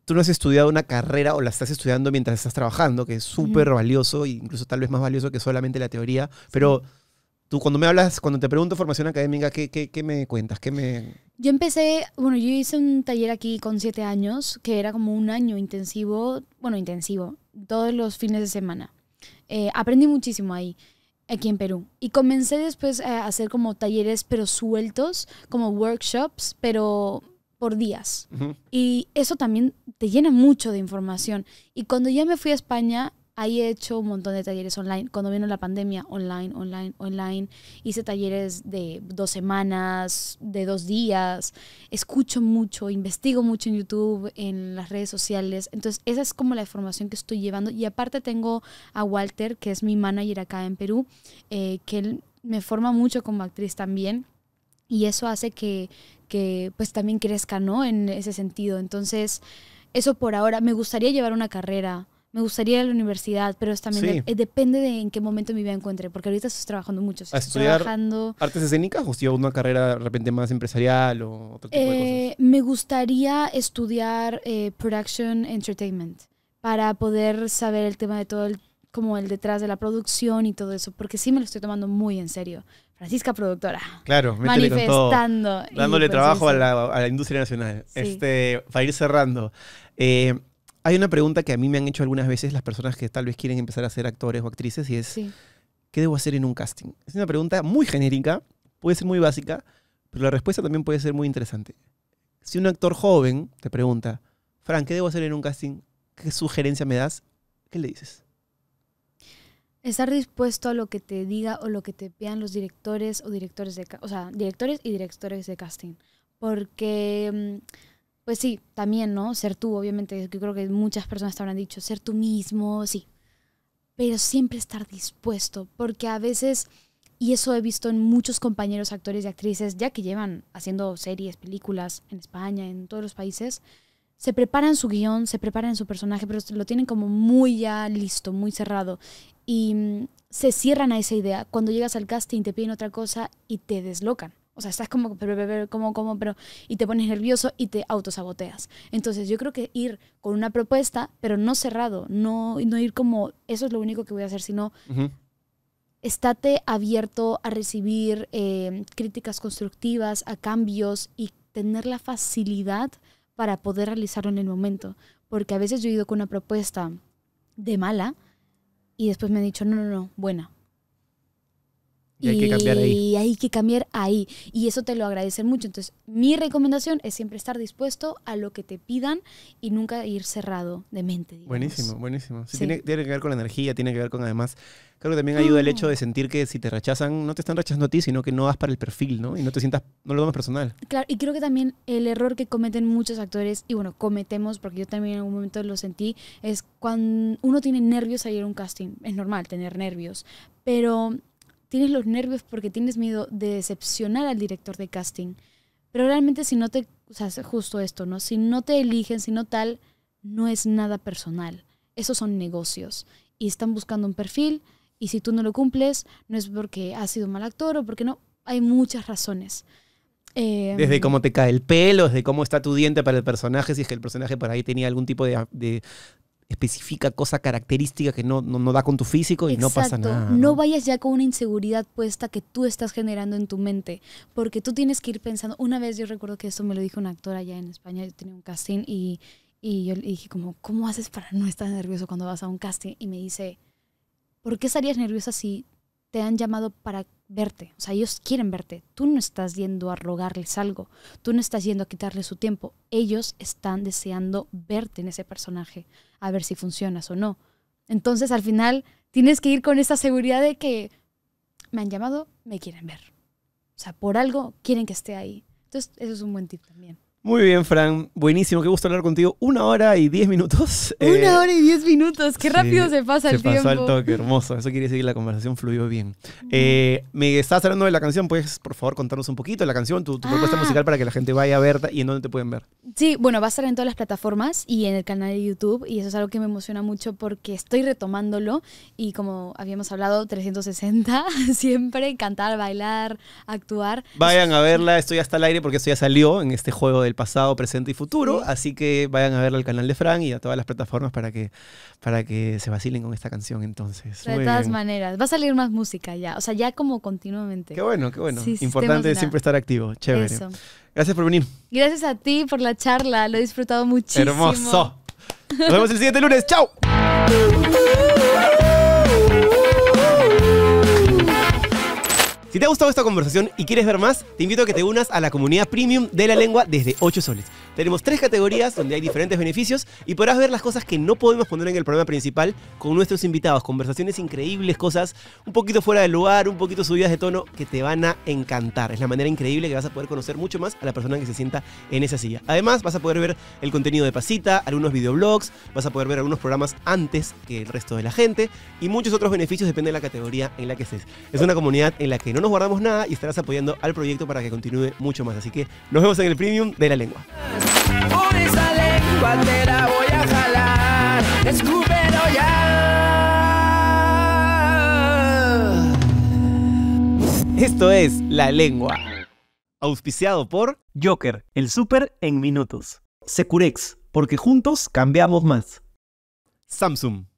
tú no has estudiado una carrera o la estás estudiando mientras estás trabajando, que es súper valioso incluso tal vez más valioso que solamente la teoría. Pero tú cuando me hablas, cuando te pregunto formación académica, ¿qué, me cuentas? ¿Qué me... Yo empecé, bueno, yo hice un taller aquí con siete años, que era como un año intensivo, bueno, intensivo, todos los fines de semana. Eh, aprendí muchísimo ahí aquí en Perú. Y comencé después a hacer como talleres, pero sueltos, como workshops, pero por días. Y eso también te llena mucho de información. Y cuando ya me fui a España, Ahí he hecho un montón de talleres online. Cuando vino la pandemia, online, online, online. Hice talleres de dos semanas, de dos días. Escucho mucho, investigo mucho en YouTube, en las redes sociales. Entonces, esa es como la formación que estoy llevando. Y aparte tengo a Walter, que es mi manager acá en Perú, eh, que él me forma mucho como actriz también. Y eso hace que, que pues también crezca, ¿no? En ese sentido. Entonces, eso por ahora. Me gustaría llevar una carrera me gustaría ir a la universidad, pero es también eh, depende de en qué momento de mi vida encuentre, porque ahorita estás trabajando mucho. estudiar artes escénicas o si una carrera de repente más empresarial o otro tipo de eh, cosas? Me gustaría estudiar eh, Production Entertainment para poder saber el tema de todo el como el detrás de la producción y todo eso, porque sí me lo estoy tomando muy en serio. Francisca productora. Claro, manifestando. dándole pues trabajo a, la, industria nacional. Este, para ir cerrando, eh, hay una pregunta que a mí me han hecho algunas veces las personas que tal vez quieren empezar a ser actores o actrices y es, ¿qué debo hacer en un casting? Es una pregunta muy genérica, puede ser muy básica, pero la respuesta también puede ser muy interesante. Si un actor joven te pregunta, Fran, ¿qué debo hacer en un casting? ¿Qué sugerencia me das? ¿Qué le dices? Estar dispuesto a lo que te diga o lo que te pidan los directores o directores de, o sea, directores y directores de casting, porque mm, pues sí, también, ¿no? Ser tú, obviamente, yo creo que muchas personas te habrán dicho, ser tú mismo, sí. Pero siempre estar dispuesto, porque a veces, y eso he visto en muchos compañeros actores y actrices, ya que llevan haciendo series, películas en España, en todos los países, se preparan su guión, se preparan su personaje, pero lo tienen como muy ya listo, muy cerrado. Y mm, se cierran a esa idea. Cuando llegas al casting te piden otra cosa y te deslocan. O sea, estás como, como, como, pero, y te pones nervioso y te autosaboteas. Entonces, yo creo que ir con una propuesta, pero no cerrado, no, no ir como, eso es lo único que voy a hacer, sino estate abierto a recibir eh, críticas constructivas, a cambios y tener la facilidad para poder realizarlo en el momento. Porque a veces yo he ido con una propuesta de mala y después me han dicho, no, no, no, buena y, hay que cambiar ahí. Y hay que cambiar ahí. Y eso te lo agradecen mucho. Entonces, mi recomendación es siempre estar dispuesto a lo que te pidan y nunca ir cerrado de mente. Buenísimo, buenísimo. Tiene, tiene, que ver con la energía, tiene que ver con además. Creo que también ayuda el hecho de ah. sentir que si te rechazan, no te están rechazando a ti, sino que no vas para el perfil, ¿no? Y no te sientas, no lo tomas personal. Claro, y creo que también el error que cometen muchos actores, y bueno, cometemos, porque yo también en algún momento lo sentí, es cuando uno tiene nervios a ir a un casting. Es normal tener nervios, pero tienes los nervios porque tienes miedo de decepcionar al director de casting. Pero realmente si no te, o sea, justo esto, ¿no? Si no te eligen, si no tal, no es nada personal. Esos son negocios. Y están buscando un perfil y si tú no lo cumples, no es porque has sido mal actor o porque no. Hay muchas razones. Eh, desde cómo te cae el pelo, desde cómo está tu diente para el personaje, si es que el personaje por ahí tenía algún tipo de, especifica cosa característica que no, no, da con tu físico y no pasa nada. ¿no? vayas ya con una inseguridad puesta que tú estás generando en tu mente, porque tú tienes que ir pensando. Una vez yo recuerdo que esto me lo dijo un actor allá en España, yo tenía un casting y, y yo le dije como, ¿cómo haces para no estar nervioso cuando vas a un casting? Y me dice, ¿por qué estarías nerviosa si te han llamado para verte, o sea, ellos quieren verte. Tú no estás yendo a rogarles algo, tú no estás yendo a quitarles su tiempo. Ellos están deseando verte en ese personaje, a ver si funcionas o no. Entonces, al final, tienes que ir con esa seguridad de que me han llamado, me quieren ver. O sea, por algo quieren que esté ahí. Entonces, eso es un buen tip también. Muy bien, Fran. Buenísimo, qué gusto hablar contigo. Una hora y diez minutos. Una eh, hora y diez minutos. Qué rápido se pasa el tiempo. Se pasó hermoso. Eso quiere decir la conversación fluyó bien. Eh, me estás hablando de la canción. ¿Puedes, por favor, contarnos un poquito de la canción, tu, propuesta ah. musical para que la gente vaya a verla y en dónde te pueden ver? Sí, bueno, va a estar en todas las plataformas y en el canal de YouTube. Y eso es algo que me emociona mucho porque estoy retomándolo. Y como habíamos hablado, 360, siempre cantar, bailar, actuar. Vayan a verla. Esto ya está al aire porque esto ya salió en este juego del pasado, presente y futuro. Así que vayan a verlo al canal de Fran y a todas las plataformas para que, para que se vacilen con esta canción entonces. De todas maneras, va a salir más música ya, o sea, ya como continuamente. Qué bueno, qué bueno. Importante siempre estar activo, chévere. Gracias por venir. Gracias a ti por la charla, lo he disfrutado muchísimo. Hermoso. Nos vemos el siguiente lunes, chao. Si te ha gustado esta conversación y quieres ver más, te invito a que te unas a la comunidad premium de la lengua desde 8 soles. Tenemos tres categorías donde hay diferentes beneficios y podrás ver las cosas que no podemos poner en el programa principal con nuestros invitados. Conversaciones increíbles, cosas un poquito fuera de lugar, un poquito subidas de tono que te van a encantar. Es la manera increíble que vas a poder conocer mucho más a la persona que se sienta en esa silla. Además, vas a poder ver el contenido de Pasita, algunos videoblogs, vas a poder ver algunos programas antes que el resto de la gente y muchos otros beneficios depende de la categoría en la que estés. Es una comunidad en la que no nos guardamos nada y estarás apoyando al proyecto para que continúe mucho más. Así que nos vemos en el Premium de la Lengua. Esto es La Lengua. Auspiciado por Joker, el super en minutos. Securex, porque juntos cambiamos más. Samsung.